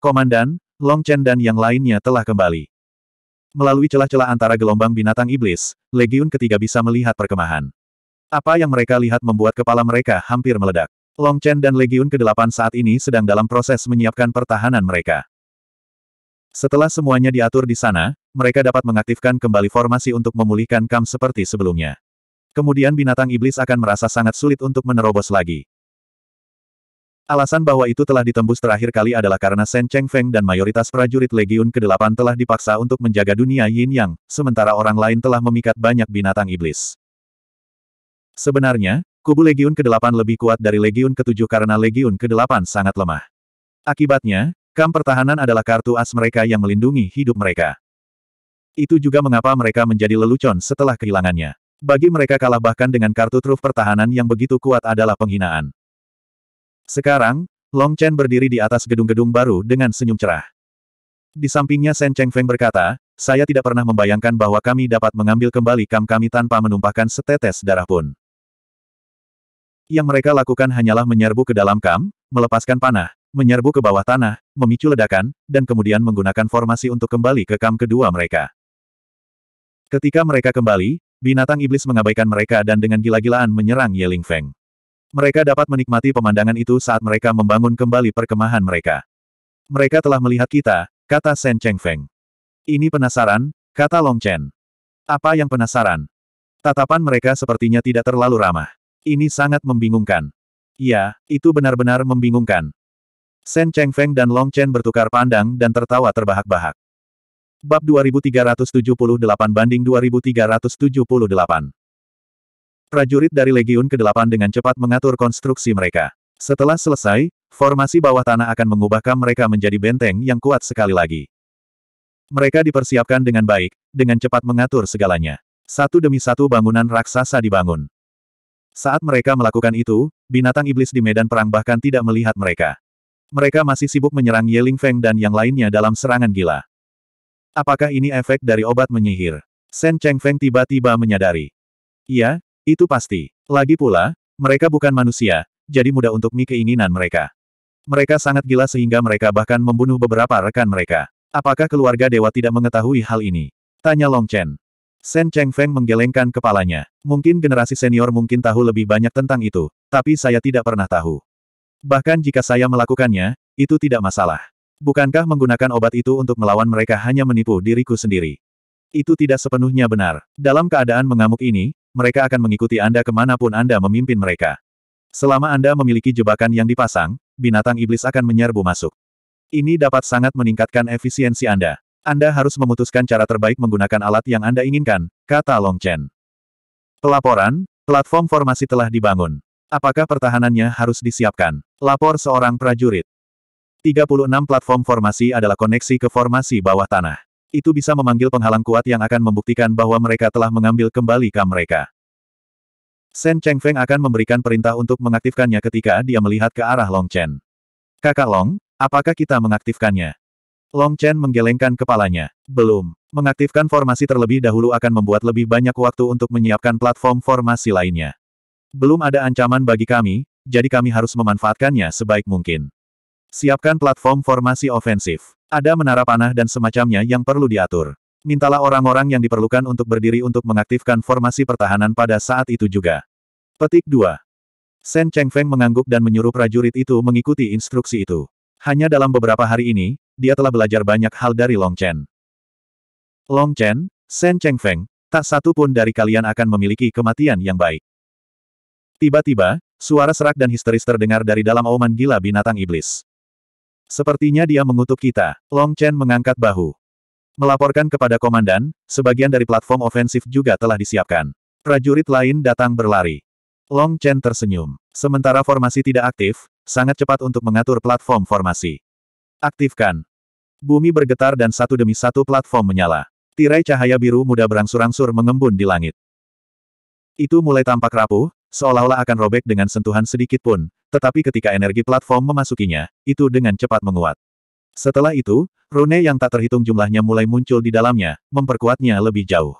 Komandan, Long Chen dan yang lainnya telah kembali. Melalui celah-celah antara gelombang binatang iblis, Legiun ketiga bisa melihat perkemahan. Apa yang mereka lihat membuat kepala mereka hampir meledak. Long Chen dan Legiun ke-8 saat ini sedang dalam proses menyiapkan pertahanan mereka. Setelah semuanya diatur di sana, mereka dapat mengaktifkan kembali formasi untuk memulihkan kam seperti sebelumnya. Kemudian binatang iblis akan merasa sangat sulit untuk menerobos lagi. Alasan bahwa itu telah ditembus terakhir kali adalah karena Shen Cheng Feng dan mayoritas prajurit Legiun ke-8 telah dipaksa untuk menjaga dunia Yin Yang, sementara orang lain telah memikat banyak binatang iblis. Sebenarnya, kubu Legiun ke-8 lebih kuat dari Legiun ke-7 karena Legiun ke-8 sangat lemah. Akibatnya, Kam pertahanan adalah kartu as mereka yang melindungi hidup mereka. Itu juga mengapa mereka menjadi lelucon setelah kehilangannya. Bagi mereka kalah bahkan dengan kartu truf pertahanan yang begitu kuat adalah penghinaan. Sekarang, Long Chen berdiri di atas gedung-gedung baru dengan senyum cerah. Di sampingnya Shen Cheng Feng berkata, saya tidak pernah membayangkan bahwa kami dapat mengambil kembali kam kami tanpa menumpahkan setetes darah pun. Yang mereka lakukan hanyalah menyerbu ke dalam kam, melepaskan panah, menyerbu ke bawah tanah, memicu ledakan, dan kemudian menggunakan formasi untuk kembali ke kam kedua mereka. Ketika mereka kembali, binatang iblis mengabaikan mereka dan dengan gila-gilaan menyerang Yeling Feng. Mereka dapat menikmati pemandangan itu saat mereka membangun kembali perkemahan mereka. Mereka telah melihat kita, kata Shen Cheng Feng. Ini penasaran, kata Long Chen. Apa yang penasaran? Tatapan mereka sepertinya tidak terlalu ramah. Ini sangat membingungkan. Ya, itu benar-benar membingungkan. Shen Feng dan Long Chen bertukar pandang dan tertawa terbahak-bahak. Bab 2378 banding 2378 Prajurit dari Legiun ke-8 dengan cepat mengatur konstruksi mereka. Setelah selesai, formasi bawah tanah akan mengubahkan mereka menjadi benteng yang kuat sekali lagi. Mereka dipersiapkan dengan baik, dengan cepat mengatur segalanya. Satu demi satu bangunan raksasa dibangun. Saat mereka melakukan itu, binatang iblis di medan perang bahkan tidak melihat mereka. Mereka masih sibuk menyerang Yeling Feng dan yang lainnya dalam serangan gila. Apakah ini efek dari obat menyihir? Sen Cheng Feng tiba-tiba menyadari. Iya, itu pasti. Lagi pula, mereka bukan manusia, jadi mudah untuk mi keinginan mereka. Mereka sangat gila sehingga mereka bahkan membunuh beberapa rekan mereka. Apakah keluarga dewa tidak mengetahui hal ini? Tanya Long Chen. Sen Cheng Feng menggelengkan kepalanya. Mungkin generasi senior mungkin tahu lebih banyak tentang itu, tapi saya tidak pernah tahu. Bahkan jika saya melakukannya, itu tidak masalah. Bukankah menggunakan obat itu untuk melawan mereka hanya menipu diriku sendiri? Itu tidak sepenuhnya benar. Dalam keadaan mengamuk ini, mereka akan mengikuti Anda kemanapun Anda memimpin mereka. Selama Anda memiliki jebakan yang dipasang, binatang iblis akan menyerbu masuk. Ini dapat sangat meningkatkan efisiensi Anda. Anda harus memutuskan cara terbaik menggunakan alat yang Anda inginkan, kata Long Chen. Pelaporan, platform formasi telah dibangun. Apakah pertahanannya harus disiapkan? Lapor seorang prajurit. 36 platform formasi adalah koneksi ke formasi bawah tanah. Itu bisa memanggil penghalang kuat yang akan membuktikan bahwa mereka telah mengambil kembali kam mereka. Shen Cheng Feng akan memberikan perintah untuk mengaktifkannya ketika dia melihat ke arah Long Chen. Kakak Long, apakah kita mengaktifkannya? Long Chen menggelengkan kepalanya. Belum. Mengaktifkan formasi terlebih dahulu akan membuat lebih banyak waktu untuk menyiapkan platform formasi lainnya. Belum ada ancaman bagi kami, jadi kami harus memanfaatkannya sebaik mungkin. Siapkan platform formasi ofensif. Ada menara panah dan semacamnya yang perlu diatur. Mintalah orang-orang yang diperlukan untuk berdiri untuk mengaktifkan formasi pertahanan pada saat itu juga. Petik 2. Shen Chengfeng mengangguk dan menyuruh prajurit itu mengikuti instruksi itu. Hanya dalam beberapa hari ini, dia telah belajar banyak hal dari Long Chen. Long Chen, Sen Chengfeng, tak satu pun dari kalian akan memiliki kematian yang baik. Tiba-tiba, suara serak dan histeris terdengar dari dalam auman gila binatang iblis. Sepertinya dia mengutuk kita. Long Chen mengangkat bahu. Melaporkan kepada komandan, sebagian dari platform ofensif juga telah disiapkan. Prajurit lain datang berlari. Long Chen tersenyum. Sementara formasi tidak aktif, sangat cepat untuk mengatur platform formasi. Aktifkan. Bumi bergetar dan satu demi satu platform menyala. Tirai cahaya biru muda berangsur-angsur mengembun di langit. Itu mulai tampak rapuh, seolah-olah akan robek dengan sentuhan sedikit pun, tetapi ketika energi platform memasukinya, itu dengan cepat menguat. Setelah itu, rune yang tak terhitung jumlahnya mulai muncul di dalamnya, memperkuatnya lebih jauh.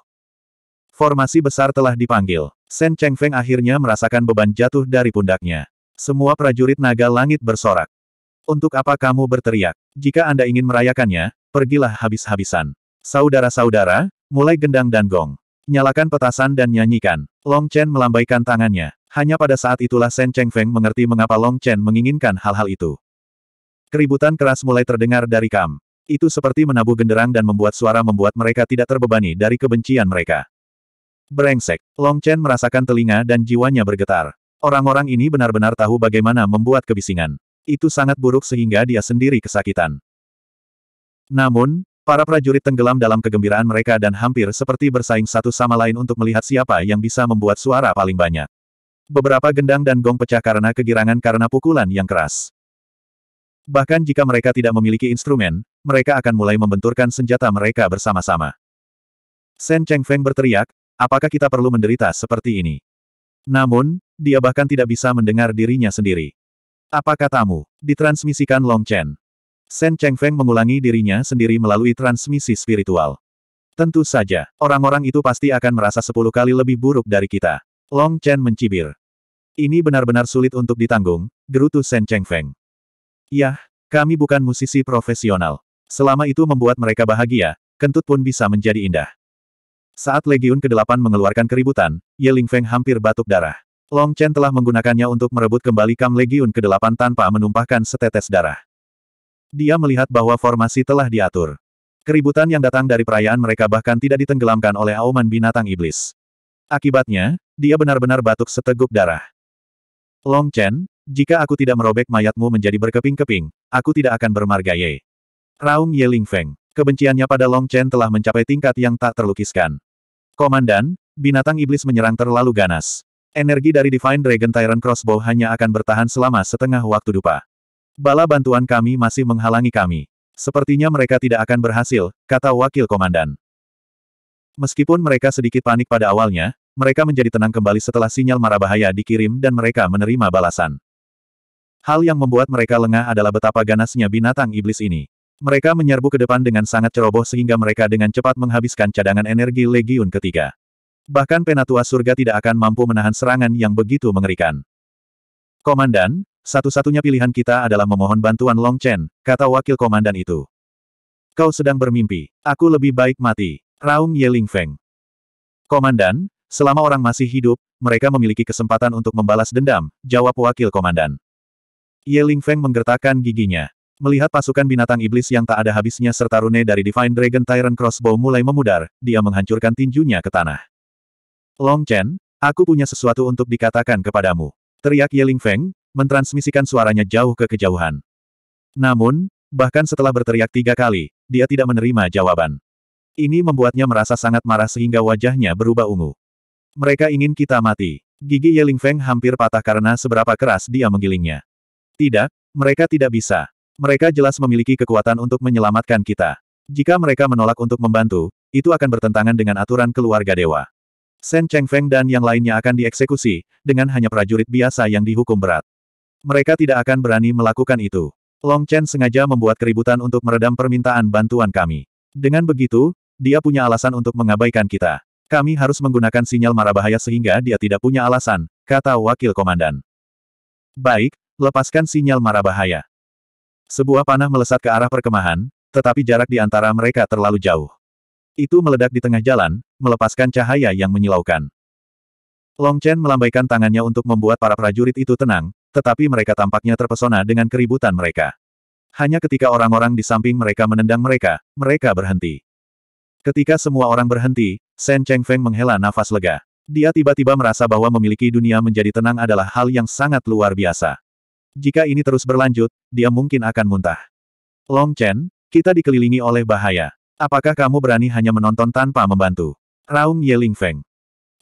Formasi besar telah dipanggil. Shen Cheng Feng akhirnya merasakan beban jatuh dari pundaknya. Semua prajurit naga langit bersorak. Untuk apa kamu berteriak? Jika Anda ingin merayakannya, pergilah habis-habisan. Saudara-saudara, mulai gendang dan gong. Nyalakan petasan dan nyanyikan. Long Chen melambaikan tangannya. Hanya pada saat itulah Shen Feng mengerti mengapa Long Chen menginginkan hal-hal itu. Keributan keras mulai terdengar dari kam. Itu seperti menabuh genderang dan membuat suara membuat mereka tidak terbebani dari kebencian mereka. Brengsek, Long Chen merasakan telinga dan jiwanya bergetar. Orang-orang ini benar-benar tahu bagaimana membuat kebisingan. Itu sangat buruk sehingga dia sendiri kesakitan. Namun, Para prajurit tenggelam dalam kegembiraan mereka dan hampir seperti bersaing satu sama lain untuk melihat siapa yang bisa membuat suara paling banyak. Beberapa gendang dan gong pecah karena kegirangan karena pukulan yang keras. Bahkan jika mereka tidak memiliki instrumen, mereka akan mulai membenturkan senjata mereka bersama-sama. Sen Feng berteriak, apakah kita perlu menderita seperti ini? Namun, dia bahkan tidak bisa mendengar dirinya sendiri. Apa katamu? Ditransmisikan Long Chen. Shen Feng mengulangi dirinya sendiri melalui transmisi spiritual. Tentu saja, orang-orang itu pasti akan merasa sepuluh kali lebih buruk dari kita. Long Chen mencibir. Ini benar-benar sulit untuk ditanggung, gerutu Shen Feng. Yah, kami bukan musisi profesional. Selama itu membuat mereka bahagia, kentut pun bisa menjadi indah. Saat Legiun ke-8 mengeluarkan keributan, Ye Feng hampir batuk darah. Long Chen telah menggunakannya untuk merebut kembali Kam Legiun ke-8 tanpa menumpahkan setetes darah. Dia melihat bahwa formasi telah diatur. Keributan yang datang dari perayaan mereka bahkan tidak ditenggelamkan oleh auman binatang iblis. Akibatnya, dia benar-benar batuk seteguk darah. Long Chen, jika aku tidak merobek mayatmu menjadi berkeping-keping, aku tidak akan bermarga ye. Raung Ling Feng, kebenciannya pada Long Chen telah mencapai tingkat yang tak terlukiskan. Komandan, binatang iblis menyerang terlalu ganas. Energi dari Divine Dragon Tyrant Crossbow hanya akan bertahan selama setengah waktu dupa. Bala bantuan kami masih menghalangi kami. Sepertinya mereka tidak akan berhasil, kata wakil komandan. Meskipun mereka sedikit panik pada awalnya, mereka menjadi tenang kembali setelah sinyal marah bahaya dikirim dan mereka menerima balasan. Hal yang membuat mereka lengah adalah betapa ganasnya binatang iblis ini. Mereka menyerbu ke depan dengan sangat ceroboh sehingga mereka dengan cepat menghabiskan cadangan energi Legiun ketiga. Bahkan Penatua Surga tidak akan mampu menahan serangan yang begitu mengerikan. Komandan, satu-satunya pilihan kita adalah memohon bantuan Long Chen, kata wakil komandan itu. Kau sedang bermimpi. Aku lebih baik mati. Raung Ye Ling Feng. Komandan, selama orang masih hidup, mereka memiliki kesempatan untuk membalas dendam, jawab wakil komandan. Ye Ling Feng menggertakkan giginya. Melihat pasukan binatang iblis yang tak ada habisnya serta rune dari Divine Dragon Tyrant Crossbow mulai memudar, dia menghancurkan tinjunya ke tanah. Long Chen, aku punya sesuatu untuk dikatakan kepadamu. Teriak Ye Ling Feng, mentransmisikan suaranya jauh ke kejauhan. Namun, bahkan setelah berteriak tiga kali, dia tidak menerima jawaban. Ini membuatnya merasa sangat marah sehingga wajahnya berubah ungu. Mereka ingin kita mati. Gigi Yeling Feng hampir patah karena seberapa keras dia menggilingnya. Tidak, mereka tidak bisa. Mereka jelas memiliki kekuatan untuk menyelamatkan kita. Jika mereka menolak untuk membantu, itu akan bertentangan dengan aturan keluarga dewa. Shen Cheng Feng dan yang lainnya akan dieksekusi, dengan hanya prajurit biasa yang dihukum berat. Mereka tidak akan berani melakukan itu. Long Chen sengaja membuat keributan untuk meredam permintaan bantuan kami. Dengan begitu, dia punya alasan untuk mengabaikan kita. Kami harus menggunakan sinyal marabahaya sehingga dia tidak punya alasan, kata wakil komandan. Baik, lepaskan sinyal marabahaya. Sebuah panah melesat ke arah perkemahan, tetapi jarak di antara mereka terlalu jauh. Itu meledak di tengah jalan, melepaskan cahaya yang menyilaukan. Long Chen melambaikan tangannya untuk membuat para prajurit itu tenang, tetapi mereka tampaknya terpesona dengan keributan mereka. Hanya ketika orang-orang di samping mereka menendang mereka, mereka berhenti. Ketika semua orang berhenti, Shen Feng menghela nafas lega. Dia tiba-tiba merasa bahwa memiliki dunia menjadi tenang adalah hal yang sangat luar biasa. Jika ini terus berlanjut, dia mungkin akan muntah. Long Chen, kita dikelilingi oleh bahaya. Apakah kamu berani hanya menonton tanpa membantu? Raung Yeling Feng.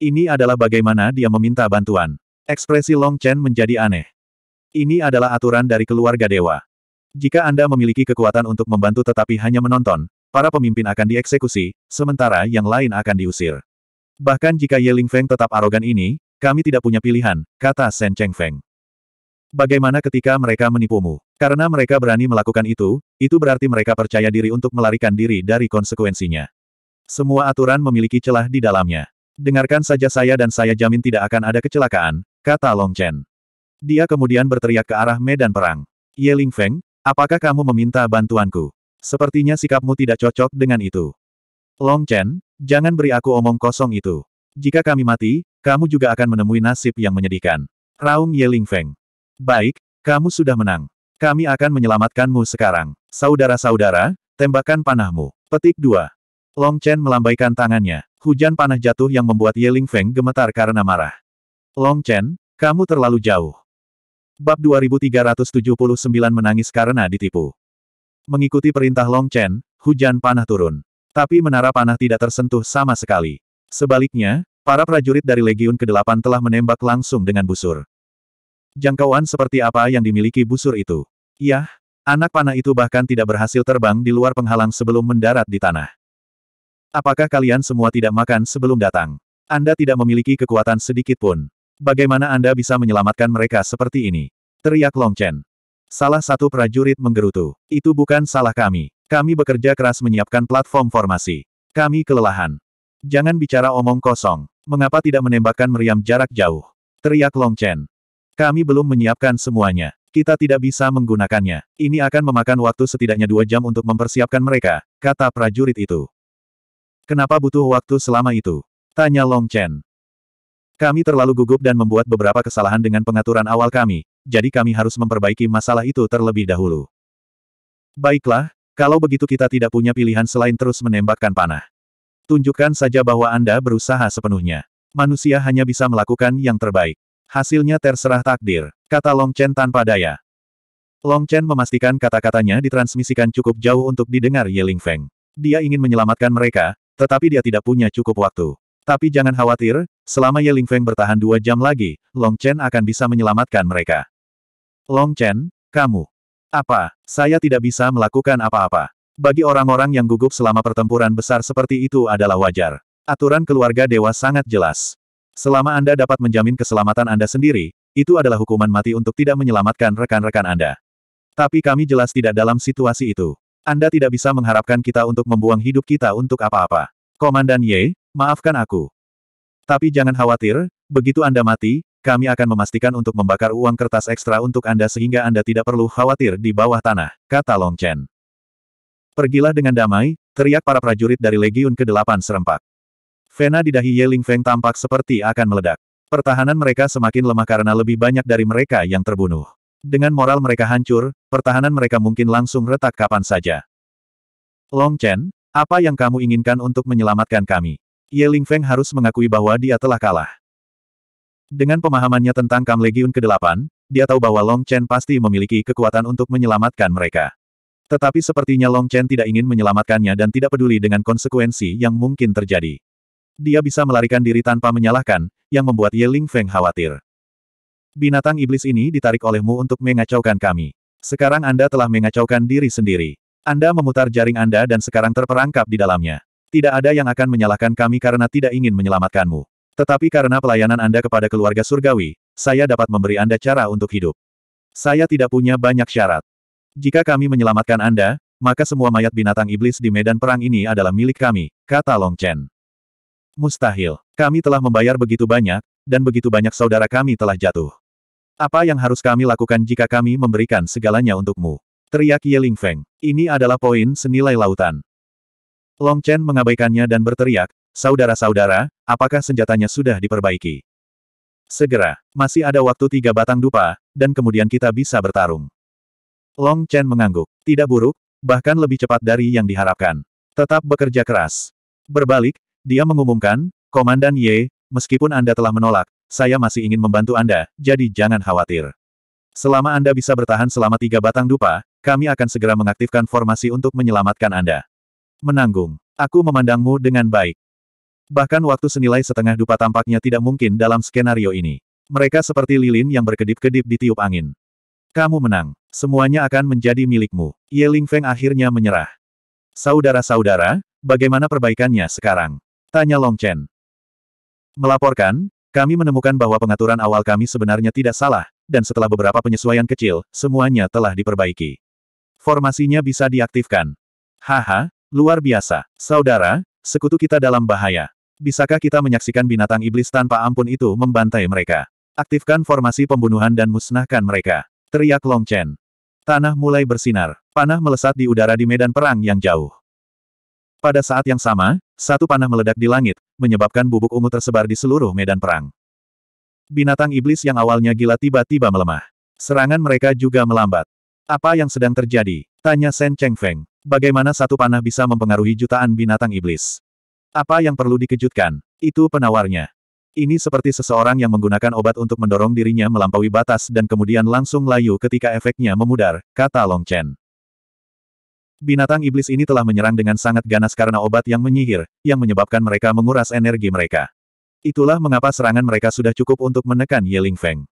Ini adalah bagaimana dia meminta bantuan. Ekspresi Long Chen menjadi aneh. Ini adalah aturan dari keluarga dewa. Jika Anda memiliki kekuatan untuk membantu tetapi hanya menonton, para pemimpin akan dieksekusi, sementara yang lain akan diusir. Bahkan jika Yeling Feng tetap arogan ini, kami tidak punya pilihan, kata Shen Cheng Feng. Bagaimana ketika mereka menipumu? Karena mereka berani melakukan itu, itu berarti mereka percaya diri untuk melarikan diri dari konsekuensinya. Semua aturan memiliki celah di dalamnya. Dengarkan saja saya dan saya jamin tidak akan ada kecelakaan, kata Long Chen. Dia kemudian berteriak ke arah medan perang. Ye Ling Feng, apakah kamu meminta bantuanku? Sepertinya sikapmu tidak cocok dengan itu. Long Chen, jangan beri aku omong kosong itu. Jika kami mati, kamu juga akan menemui nasib yang menyedihkan. Raung Ye Ling Feng. Baik, kamu sudah menang. Kami akan menyelamatkanmu sekarang. Saudara-saudara, tembakan panahmu. Petik 2. Long Chen melambaikan tangannya. Hujan panah jatuh yang membuat Ye Ling Feng gemetar karena marah. Long Chen, kamu terlalu jauh. Bab 2379 menangis karena ditipu. Mengikuti perintah Long Chen, hujan panah turun. Tapi menara panah tidak tersentuh sama sekali. Sebaliknya, para prajurit dari Legiun ke-8 telah menembak langsung dengan busur. Jangkauan seperti apa yang dimiliki busur itu? Yah, anak panah itu bahkan tidak berhasil terbang di luar penghalang sebelum mendarat di tanah. Apakah kalian semua tidak makan sebelum datang? Anda tidak memiliki kekuatan sedikit pun. Bagaimana Anda bisa menyelamatkan mereka seperti ini? Teriak Long Chen. Salah satu prajurit menggerutu. Itu bukan salah kami. Kami bekerja keras menyiapkan platform formasi. Kami kelelahan. Jangan bicara omong kosong. Mengapa tidak menembakkan meriam jarak jauh? Teriak Long Chen. Kami belum menyiapkan semuanya. Kita tidak bisa menggunakannya. Ini akan memakan waktu setidaknya dua jam untuk mempersiapkan mereka, kata prajurit itu. Kenapa butuh waktu selama itu? Tanya Long Chen. Kami terlalu gugup dan membuat beberapa kesalahan dengan pengaturan awal kami, jadi kami harus memperbaiki masalah itu terlebih dahulu. Baiklah, kalau begitu kita tidak punya pilihan selain terus menembakkan panah. Tunjukkan saja bahwa Anda berusaha sepenuhnya. Manusia hanya bisa melakukan yang terbaik. Hasilnya terserah takdir, kata Long Chen tanpa daya. Long Chen memastikan kata-katanya ditransmisikan cukup jauh untuk didengar Ling Feng. Dia ingin menyelamatkan mereka, tetapi dia tidak punya cukup waktu. Tapi jangan khawatir, Selama Ye Lingfeng bertahan dua jam lagi, Long Chen akan bisa menyelamatkan mereka. Long Chen, kamu. Apa, saya tidak bisa melakukan apa-apa. Bagi orang-orang yang gugup selama pertempuran besar seperti itu adalah wajar. Aturan keluarga dewa sangat jelas. Selama Anda dapat menjamin keselamatan Anda sendiri, itu adalah hukuman mati untuk tidak menyelamatkan rekan-rekan Anda. Tapi kami jelas tidak dalam situasi itu. Anda tidak bisa mengharapkan kita untuk membuang hidup kita untuk apa-apa. Komandan Ye, maafkan aku. Tapi jangan khawatir, begitu Anda mati, kami akan memastikan untuk membakar uang kertas ekstra untuk Anda sehingga Anda tidak perlu khawatir di bawah tanah, kata Long Chen. Pergilah dengan damai, teriak para prajurit dari Legiun ke-8 serempak. Vena di dahi Ye Ling Feng tampak seperti akan meledak. Pertahanan mereka semakin lemah karena lebih banyak dari mereka yang terbunuh. Dengan moral mereka hancur, pertahanan mereka mungkin langsung retak kapan saja. Long Chen, apa yang kamu inginkan untuk menyelamatkan kami? Ye Feng harus mengakui bahwa dia telah kalah. Dengan pemahamannya tentang Kam Legion ke-8, dia tahu bahwa Long Chen pasti memiliki kekuatan untuk menyelamatkan mereka. Tetapi sepertinya Long Chen tidak ingin menyelamatkannya dan tidak peduli dengan konsekuensi yang mungkin terjadi. Dia bisa melarikan diri tanpa menyalahkan, yang membuat Ye Feng khawatir. Binatang iblis ini ditarik olehmu untuk mengacaukan kami. Sekarang Anda telah mengacaukan diri sendiri. Anda memutar jaring Anda dan sekarang terperangkap di dalamnya. Tidak ada yang akan menyalahkan kami karena tidak ingin menyelamatkanmu. Tetapi karena pelayanan Anda kepada keluarga surgawi, saya dapat memberi Anda cara untuk hidup. Saya tidak punya banyak syarat. Jika kami menyelamatkan Anda, maka semua mayat binatang iblis di medan perang ini adalah milik kami, kata Long Chen. Mustahil. Kami telah membayar begitu banyak, dan begitu banyak saudara kami telah jatuh. Apa yang harus kami lakukan jika kami memberikan segalanya untukmu? Teriak Yeling Feng. Ini adalah poin senilai lautan. Long Chen mengabaikannya dan berteriak, Saudara-saudara, apakah senjatanya sudah diperbaiki? Segera, masih ada waktu tiga batang dupa, dan kemudian kita bisa bertarung. Long Chen mengangguk. Tidak buruk, bahkan lebih cepat dari yang diharapkan. Tetap bekerja keras. Berbalik, dia mengumumkan, Komandan Ye, meskipun Anda telah menolak, saya masih ingin membantu Anda, jadi jangan khawatir. Selama Anda bisa bertahan selama tiga batang dupa, kami akan segera mengaktifkan formasi untuk menyelamatkan Anda. Menanggung. Aku memandangmu dengan baik. Bahkan waktu senilai setengah dupa tampaknya tidak mungkin dalam skenario ini. Mereka seperti lilin yang berkedip-kedip di tiup angin. Kamu menang. Semuanya akan menjadi milikmu. Ling Feng akhirnya menyerah. Saudara-saudara, bagaimana perbaikannya sekarang? Tanya Long Chen. Melaporkan, kami menemukan bahwa pengaturan awal kami sebenarnya tidak salah, dan setelah beberapa penyesuaian kecil, semuanya telah diperbaiki. Formasinya bisa diaktifkan. Haha, Luar biasa. Saudara, sekutu kita dalam bahaya. Bisakah kita menyaksikan binatang iblis tanpa ampun itu membantai mereka? Aktifkan formasi pembunuhan dan musnahkan mereka. Teriak Long Chen. Tanah mulai bersinar. Panah melesat di udara di medan perang yang jauh. Pada saat yang sama, satu panah meledak di langit, menyebabkan bubuk ungu tersebar di seluruh medan perang. Binatang iblis yang awalnya gila tiba-tiba melemah. Serangan mereka juga melambat. Apa yang sedang terjadi? Tanya Shen feng bagaimana satu panah bisa mempengaruhi jutaan binatang iblis? Apa yang perlu dikejutkan? Itu penawarnya. Ini seperti seseorang yang menggunakan obat untuk mendorong dirinya melampaui batas dan kemudian langsung layu ketika efeknya memudar, kata Long Chen. Binatang iblis ini telah menyerang dengan sangat ganas karena obat yang menyihir, yang menyebabkan mereka menguras energi mereka. Itulah mengapa serangan mereka sudah cukup untuk menekan Yeling Feng.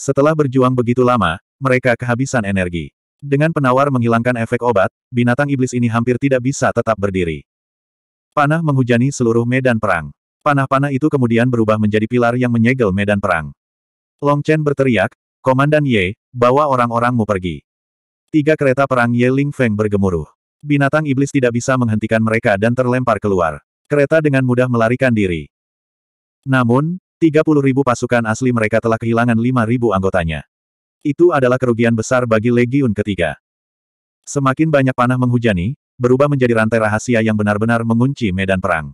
Setelah berjuang begitu lama, mereka kehabisan energi. Dengan penawar menghilangkan efek obat, binatang iblis ini hampir tidak bisa tetap berdiri. Panah menghujani seluruh medan perang. Panah-panah itu kemudian berubah menjadi pilar yang menyegel medan perang. Long Chen berteriak, Komandan Ye, bawa orang-orangmu pergi. Tiga kereta perang Ye Ling Feng bergemuruh. Binatang iblis tidak bisa menghentikan mereka dan terlempar keluar. Kereta dengan mudah melarikan diri. Namun, 30.000 pasukan asli mereka telah kehilangan 5.000 anggotanya. Itu adalah kerugian besar bagi Legiun ketiga. Semakin banyak panah menghujani, berubah menjadi rantai rahasia yang benar-benar mengunci medan perang.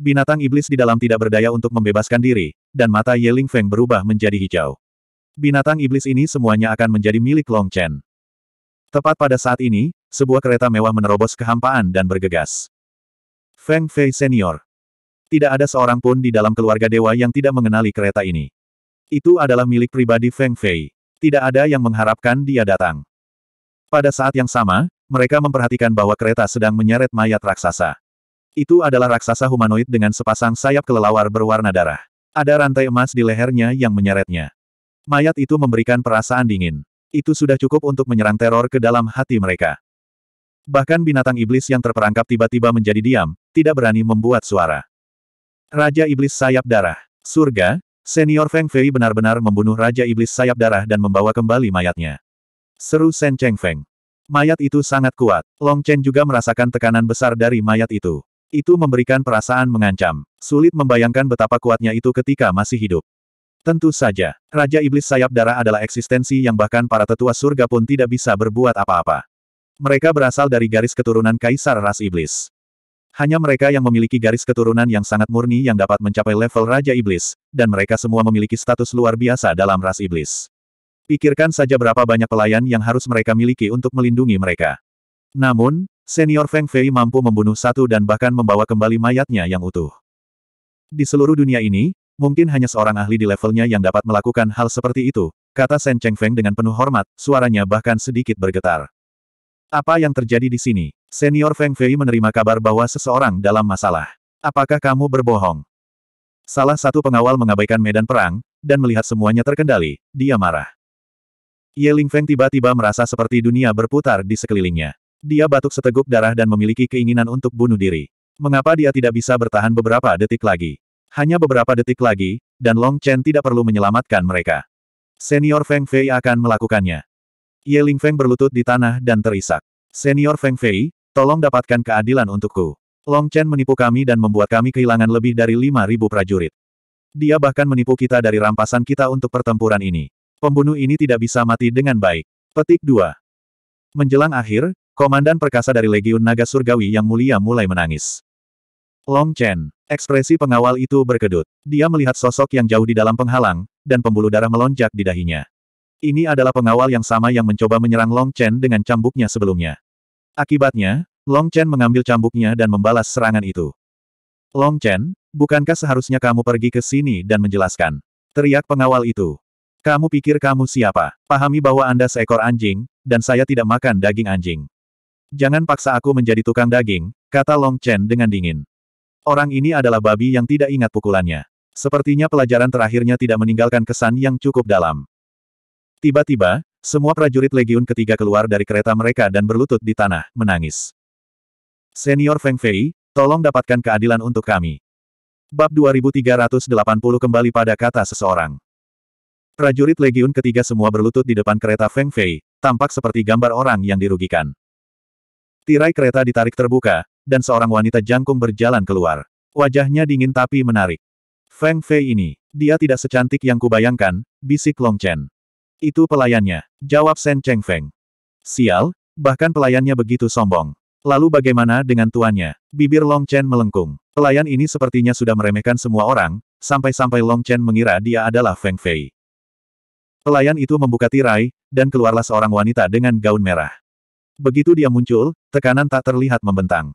Binatang iblis di dalam tidak berdaya untuk membebaskan diri, dan mata Ling Feng berubah menjadi hijau. Binatang iblis ini semuanya akan menjadi milik Long Chen. Tepat pada saat ini, sebuah kereta mewah menerobos kehampaan dan bergegas. Feng Fei Senior. Tidak ada seorang pun di dalam keluarga dewa yang tidak mengenali kereta ini. Itu adalah milik pribadi Feng Fei tidak ada yang mengharapkan dia datang. Pada saat yang sama, mereka memperhatikan bahwa kereta sedang menyeret mayat raksasa. Itu adalah raksasa humanoid dengan sepasang sayap kelelawar berwarna darah. Ada rantai emas di lehernya yang menyeretnya. Mayat itu memberikan perasaan dingin. Itu sudah cukup untuk menyerang teror ke dalam hati mereka. Bahkan binatang iblis yang terperangkap tiba-tiba menjadi diam, tidak berani membuat suara. Raja Iblis Sayap Darah, Surga, Senior Feng Fei benar-benar membunuh Raja Iblis Sayap Darah dan membawa kembali mayatnya. Seru Shen Cheng Feng. Mayat itu sangat kuat. Long Chen juga merasakan tekanan besar dari mayat itu. Itu memberikan perasaan mengancam. Sulit membayangkan betapa kuatnya itu ketika masih hidup. Tentu saja, Raja Iblis Sayap Darah adalah eksistensi yang bahkan para tetua surga pun tidak bisa berbuat apa-apa. Mereka berasal dari garis keturunan Kaisar Ras Iblis. Hanya mereka yang memiliki garis keturunan yang sangat murni yang dapat mencapai level Raja Iblis, dan mereka semua memiliki status luar biasa dalam ras iblis. Pikirkan saja berapa banyak pelayan yang harus mereka miliki untuk melindungi mereka. Namun, senior Feng Fei mampu membunuh satu dan bahkan membawa kembali mayatnya yang utuh. Di seluruh dunia ini, mungkin hanya seorang ahli di levelnya yang dapat melakukan hal seperti itu, kata Shen Cheng Feng dengan penuh hormat, suaranya bahkan sedikit bergetar. Apa yang terjadi di sini? Senior Feng Fei menerima kabar bahwa seseorang dalam masalah. Apakah kamu berbohong? Salah satu pengawal mengabaikan medan perang, dan melihat semuanya terkendali, dia marah. Ye Feng tiba-tiba merasa seperti dunia berputar di sekelilingnya. Dia batuk seteguk darah dan memiliki keinginan untuk bunuh diri. Mengapa dia tidak bisa bertahan beberapa detik lagi? Hanya beberapa detik lagi, dan Long Chen tidak perlu menyelamatkan mereka. Senior Feng Fei akan melakukannya. Ye Feng berlutut di tanah dan terisak. Senior Feng Fei, tolong dapatkan keadilan untukku. Long Chen menipu kami dan membuat kami kehilangan lebih dari 5.000 prajurit. Dia bahkan menipu kita dari rampasan kita untuk pertempuran ini. Pembunuh ini tidak bisa mati dengan baik. Petik 2. Menjelang akhir, komandan perkasa dari Legiun Naga Surgawi yang mulia mulai menangis. Long Chen, ekspresi pengawal itu berkedut. Dia melihat sosok yang jauh di dalam penghalang, dan pembuluh darah melonjak di dahinya. Ini adalah pengawal yang sama yang mencoba menyerang Long Chen dengan cambuknya sebelumnya. Akibatnya, Long Chen mengambil cambuknya dan membalas serangan itu. Long Chen, bukankah seharusnya kamu pergi ke sini dan menjelaskan? Teriak pengawal itu. Kamu pikir kamu siapa? Pahami bahwa Anda seekor anjing, dan saya tidak makan daging anjing. Jangan paksa aku menjadi tukang daging, kata Long Chen dengan dingin. Orang ini adalah babi yang tidak ingat pukulannya. Sepertinya pelajaran terakhirnya tidak meninggalkan kesan yang cukup dalam. Tiba-tiba, semua prajurit Legiun ketiga keluar dari kereta mereka dan berlutut di tanah, menangis. Senior Feng Fei, tolong dapatkan keadilan untuk kami. Bab 2380 kembali pada kata seseorang. Prajurit Legiun ketiga semua berlutut di depan kereta Feng Fei, tampak seperti gambar orang yang dirugikan. Tirai kereta ditarik terbuka, dan seorang wanita jangkung berjalan keluar. Wajahnya dingin tapi menarik. Feng Fei ini, dia tidak secantik yang kubayangkan, bisik Long Chen. Itu pelayannya, jawab Shen Cheng Feng. Sial, bahkan pelayannya begitu sombong. Lalu bagaimana dengan tuannya? Bibir Long Chen melengkung. Pelayan ini sepertinya sudah meremehkan semua orang, sampai-sampai Long Chen mengira dia adalah Feng Fei. Pelayan itu membuka tirai, dan keluarlah seorang wanita dengan gaun merah. Begitu dia muncul, tekanan tak terlihat membentang.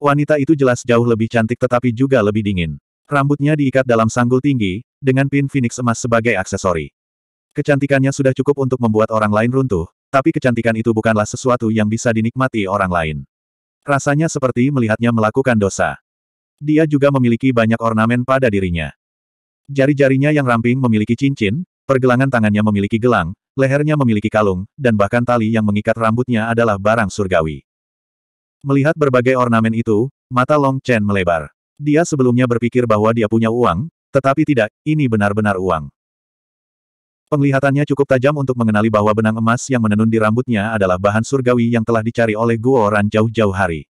Wanita itu jelas jauh lebih cantik tetapi juga lebih dingin. Rambutnya diikat dalam sanggul tinggi, dengan pin phoenix emas sebagai aksesori. Kecantikannya sudah cukup untuk membuat orang lain runtuh, tapi kecantikan itu bukanlah sesuatu yang bisa dinikmati orang lain. Rasanya seperti melihatnya melakukan dosa. Dia juga memiliki banyak ornamen pada dirinya. Jari-jarinya yang ramping memiliki cincin, pergelangan tangannya memiliki gelang, lehernya memiliki kalung, dan bahkan tali yang mengikat rambutnya adalah barang surgawi. Melihat berbagai ornamen itu, mata Long Chen melebar. Dia sebelumnya berpikir bahwa dia punya uang, tetapi tidak, ini benar-benar uang. Penglihatannya cukup tajam untuk mengenali bahwa benang emas yang menenun di rambutnya adalah bahan surgawi yang telah dicari oleh Guoran jauh-jauh hari.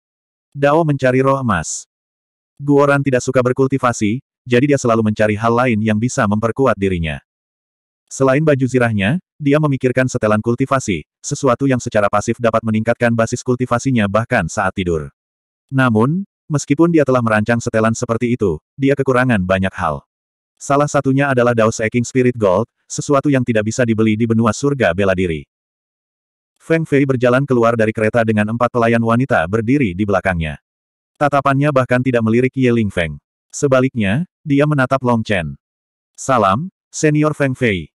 Dao mencari roh emas. Guoran tidak suka berkultivasi, jadi dia selalu mencari hal lain yang bisa memperkuat dirinya. Selain baju zirahnya, dia memikirkan setelan kultivasi, sesuatu yang secara pasif dapat meningkatkan basis kultivasinya bahkan saat tidur. Namun, meskipun dia telah merancang setelan seperti itu, dia kekurangan banyak hal. Salah satunya adalah Daos Eking Spirit Gold, sesuatu yang tidak bisa dibeli di benua surga bela diri. Feng Fei berjalan keluar dari kereta dengan empat pelayan wanita berdiri di belakangnya. Tatapannya bahkan tidak melirik Ye Ling Feng. Sebaliknya, dia menatap Long Chen. Salam, senior Feng Fei.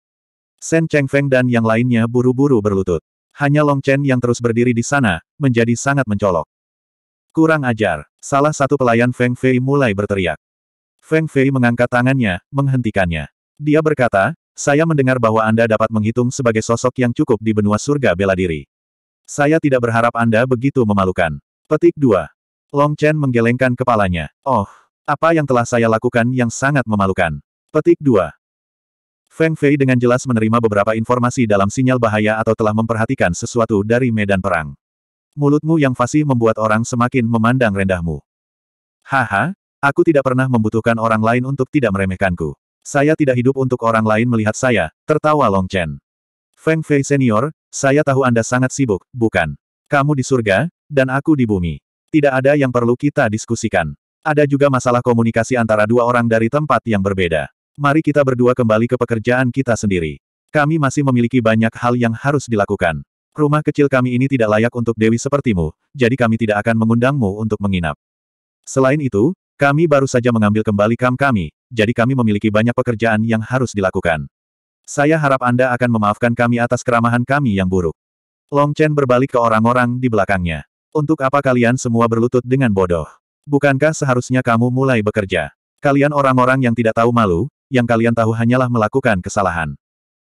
Shen Cheng Feng dan yang lainnya buru-buru berlutut. Hanya Long Chen yang terus berdiri di sana, menjadi sangat mencolok. Kurang ajar, salah satu pelayan Feng Fei mulai berteriak. Feng Fei mengangkat tangannya, menghentikannya. Dia berkata, saya mendengar bahwa Anda dapat menghitung sebagai sosok yang cukup di benua surga bela diri. Saya tidak berharap Anda begitu memalukan. Petik 2. Long Chen menggelengkan kepalanya. Oh, apa yang telah saya lakukan yang sangat memalukan. Petik 2. Feng Fei dengan jelas menerima beberapa informasi dalam sinyal bahaya atau telah memperhatikan sesuatu dari medan perang. Mulutmu yang fasih membuat orang semakin memandang rendahmu. Haha, aku tidak pernah membutuhkan orang lain untuk tidak meremehkanku. Saya tidak hidup untuk orang lain melihat saya, tertawa Long Chen. Feng Fei senior, saya tahu Anda sangat sibuk, bukan? Kamu di surga, dan aku di bumi. Tidak ada yang perlu kita diskusikan. Ada juga masalah komunikasi antara dua orang dari tempat yang berbeda. Mari kita berdua kembali ke pekerjaan kita sendiri. Kami masih memiliki banyak hal yang harus dilakukan. Rumah kecil kami ini tidak layak untuk dewi sepertimu, jadi kami tidak akan mengundangmu untuk menginap. Selain itu, kami baru saja mengambil kembali kam kami, jadi kami memiliki banyak pekerjaan yang harus dilakukan. Saya harap Anda akan memaafkan kami atas keramahan kami yang buruk. Long Chen berbalik ke orang-orang di belakangnya. Untuk apa kalian semua berlutut dengan bodoh? Bukankah seharusnya kamu mulai bekerja? Kalian orang-orang yang tidak tahu malu, yang kalian tahu hanyalah melakukan kesalahan.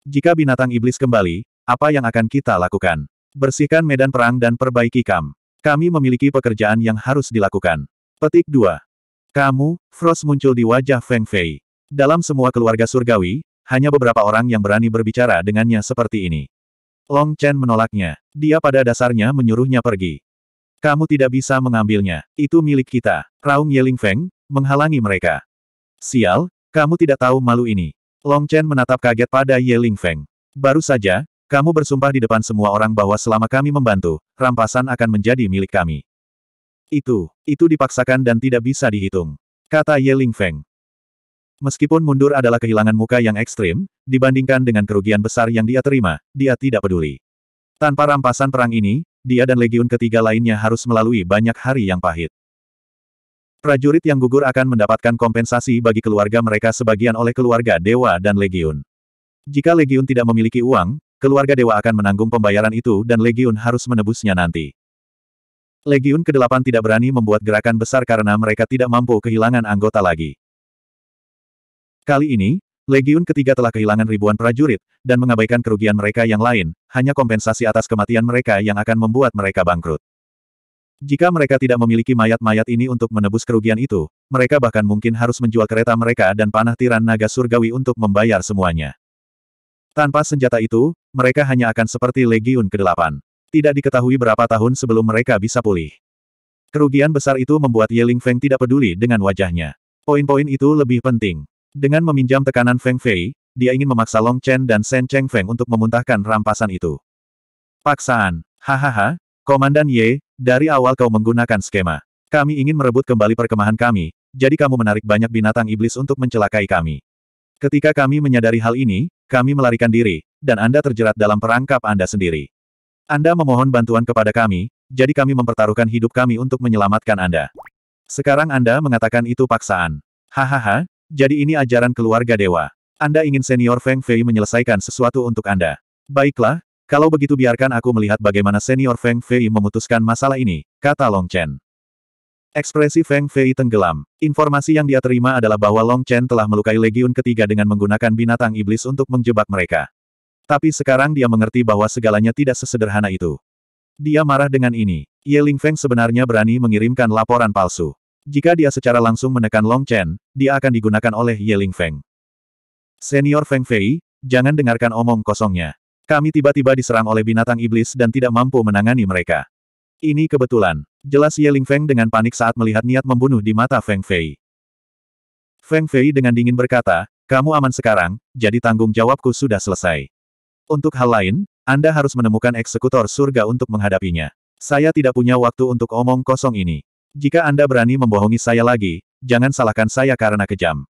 Jika binatang iblis kembali, apa yang akan kita lakukan? Bersihkan medan perang dan perbaiki kam. Kami memiliki pekerjaan yang harus dilakukan. Petik 2. Kamu, Frost muncul di wajah Feng Fei. Dalam semua keluarga surgawi, hanya beberapa orang yang berani berbicara dengannya seperti ini. Long Chen menolaknya. Dia pada dasarnya menyuruhnya pergi. Kamu tidak bisa mengambilnya. Itu milik kita. Raung Yeling Feng, menghalangi mereka. Sial, kamu tidak tahu malu ini. Long Chen menatap kaget pada Yeling Feng. Baru saja, kamu bersumpah di depan semua orang bahwa selama kami membantu, rampasan akan menjadi milik kami. Itu, itu dipaksakan dan tidak bisa dihitung. Kata Ye Ling Feng. Meskipun mundur adalah kehilangan muka yang ekstrim, dibandingkan dengan kerugian besar yang dia terima, dia tidak peduli. Tanpa rampasan perang ini, dia dan legiun ketiga lainnya harus melalui banyak hari yang pahit. Prajurit yang gugur akan mendapatkan kompensasi bagi keluarga mereka sebagian oleh keluarga dewa dan legiun. Jika legiun tidak memiliki uang, keluarga dewa akan menanggung pembayaran itu dan legiun harus menebusnya nanti. Legiun ke-8 tidak berani membuat gerakan besar karena mereka tidak mampu kehilangan anggota lagi. Kali ini, Legiun ketiga telah kehilangan ribuan prajurit, dan mengabaikan kerugian mereka yang lain, hanya kompensasi atas kematian mereka yang akan membuat mereka bangkrut. Jika mereka tidak memiliki mayat-mayat ini untuk menebus kerugian itu, mereka bahkan mungkin harus menjual kereta mereka dan panah tiran naga surgawi untuk membayar semuanya. Tanpa senjata itu, mereka hanya akan seperti Legiun ke-8. Tidak diketahui berapa tahun sebelum mereka bisa pulih. Kerugian besar itu membuat Ye Ling Feng tidak peduli dengan wajahnya. Poin-poin itu lebih penting. Dengan meminjam tekanan Feng Fei, dia ingin memaksa Long Chen dan Shen Cheng Feng untuk memuntahkan rampasan itu. Paksaan. Hahaha, Komandan Ye, dari awal kau menggunakan skema. Kami ingin merebut kembali perkemahan kami, jadi kamu menarik banyak binatang iblis untuk mencelakai kami. Ketika kami menyadari hal ini, kami melarikan diri, dan Anda terjerat dalam perangkap Anda sendiri. Anda memohon bantuan kepada kami, jadi kami mempertaruhkan hidup kami untuk menyelamatkan Anda. Sekarang Anda mengatakan itu paksaan. Hahaha, jadi ini ajaran keluarga dewa. Anda ingin senior Feng Fei menyelesaikan sesuatu untuk Anda. Baiklah, kalau begitu biarkan aku melihat bagaimana senior Feng Fei memutuskan masalah ini, kata Long Chen. Ekspresi Feng Fei tenggelam. Informasi yang dia terima adalah bahwa Long Chen telah melukai Legiun ketiga dengan menggunakan binatang iblis untuk menjebak mereka. Tapi sekarang dia mengerti bahwa segalanya tidak sesederhana itu. Dia marah dengan ini. Ye Feng sebenarnya berani mengirimkan laporan palsu. Jika dia secara langsung menekan Long Chen, dia akan digunakan oleh Ye Feng. Senior Feng Fei, jangan dengarkan omong kosongnya. Kami tiba-tiba diserang oleh binatang iblis dan tidak mampu menangani mereka. Ini kebetulan. Jelas Ye Feng dengan panik saat melihat niat membunuh di mata Feng Fei. Feng Fei dengan dingin berkata, kamu aman sekarang, jadi tanggung jawabku sudah selesai. Untuk hal lain, Anda harus menemukan eksekutor surga untuk menghadapinya. Saya tidak punya waktu untuk omong kosong ini. Jika Anda berani membohongi saya lagi, jangan salahkan saya karena kejam.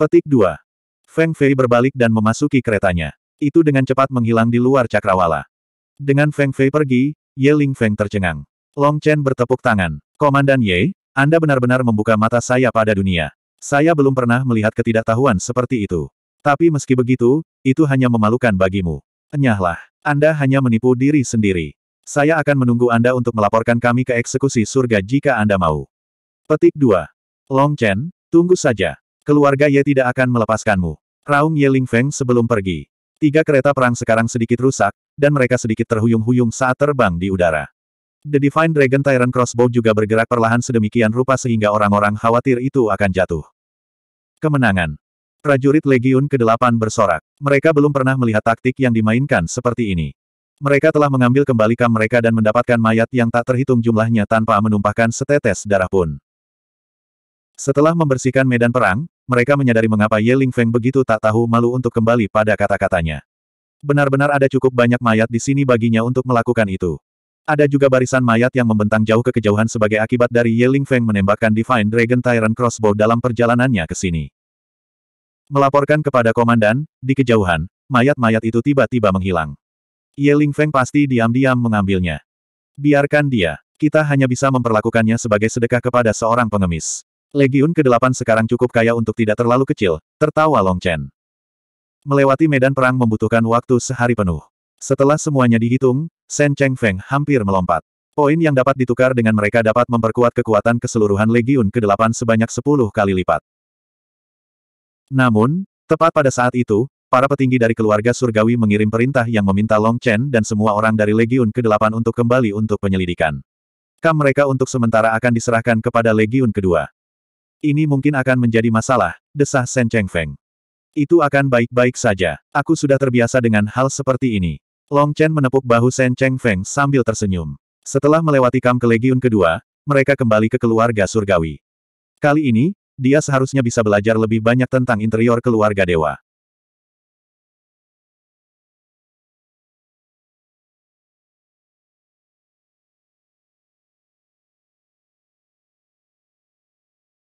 Petik 2. Feng Fei berbalik dan memasuki keretanya. Itu dengan cepat menghilang di luar cakrawala. Dengan Feng Fei pergi, Ye Ling Feng tercengang. Long Chen bertepuk tangan. Komandan Ye, Anda benar-benar membuka mata saya pada dunia. Saya belum pernah melihat ketidaktahuan seperti itu. Tapi meski begitu, itu hanya memalukan bagimu. Enyahlah. Anda hanya menipu diri sendiri. Saya akan menunggu Anda untuk melaporkan kami ke eksekusi surga jika Anda mau. Petik 2. Long Chen, tunggu saja. Keluarga Ye tidak akan melepaskanmu. Raung Ye Ling Feng sebelum pergi. Tiga kereta perang sekarang sedikit rusak, dan mereka sedikit terhuyung-huyung saat terbang di udara. The Divine Dragon Tyrant Crossbow juga bergerak perlahan sedemikian rupa sehingga orang-orang khawatir itu akan jatuh. Kemenangan Prajurit Legiun ke-8 bersorak. Mereka belum pernah melihat taktik yang dimainkan seperti ini. Mereka telah mengambil kembali kam mereka dan mendapatkan mayat yang tak terhitung jumlahnya tanpa menumpahkan setetes darah pun. Setelah membersihkan medan perang, mereka menyadari mengapa Ye Feng begitu tak tahu malu untuk kembali pada kata-katanya. Benar-benar ada cukup banyak mayat di sini baginya untuk melakukan itu. Ada juga barisan mayat yang membentang jauh ke kejauhan sebagai akibat dari Ye Feng menembakkan Divine Dragon Tyrant Crossbow dalam perjalanannya ke sini. Melaporkan kepada komandan, di kejauhan, mayat-mayat itu tiba-tiba menghilang. Ye Ling Feng pasti diam-diam mengambilnya. Biarkan dia. Kita hanya bisa memperlakukannya sebagai sedekah kepada seorang pengemis. Legiun ke-8 sekarang cukup kaya untuk tidak terlalu kecil, tertawa Long Chen. Melewati medan perang membutuhkan waktu sehari penuh. Setelah semuanya dihitung, Shen Cheng Feng hampir melompat. Poin yang dapat ditukar dengan mereka dapat memperkuat kekuatan keseluruhan Legiun ke-8 sebanyak 10 kali lipat. Namun, tepat pada saat itu, para petinggi dari keluarga surgawi mengirim perintah yang meminta Long Chen dan semua orang dari Legiun ke-8 untuk kembali untuk penyelidikan. Kam mereka untuk sementara akan diserahkan kepada Legiun kedua. Ini mungkin akan menjadi masalah, desah Shen Feng. Itu akan baik-baik saja. Aku sudah terbiasa dengan hal seperti ini. Long Chen menepuk bahu Shen Feng sambil tersenyum. Setelah melewati kam ke Legiun kedua, mereka kembali ke keluarga surgawi. Kali ini, dia seharusnya bisa belajar lebih banyak tentang interior keluarga dewa.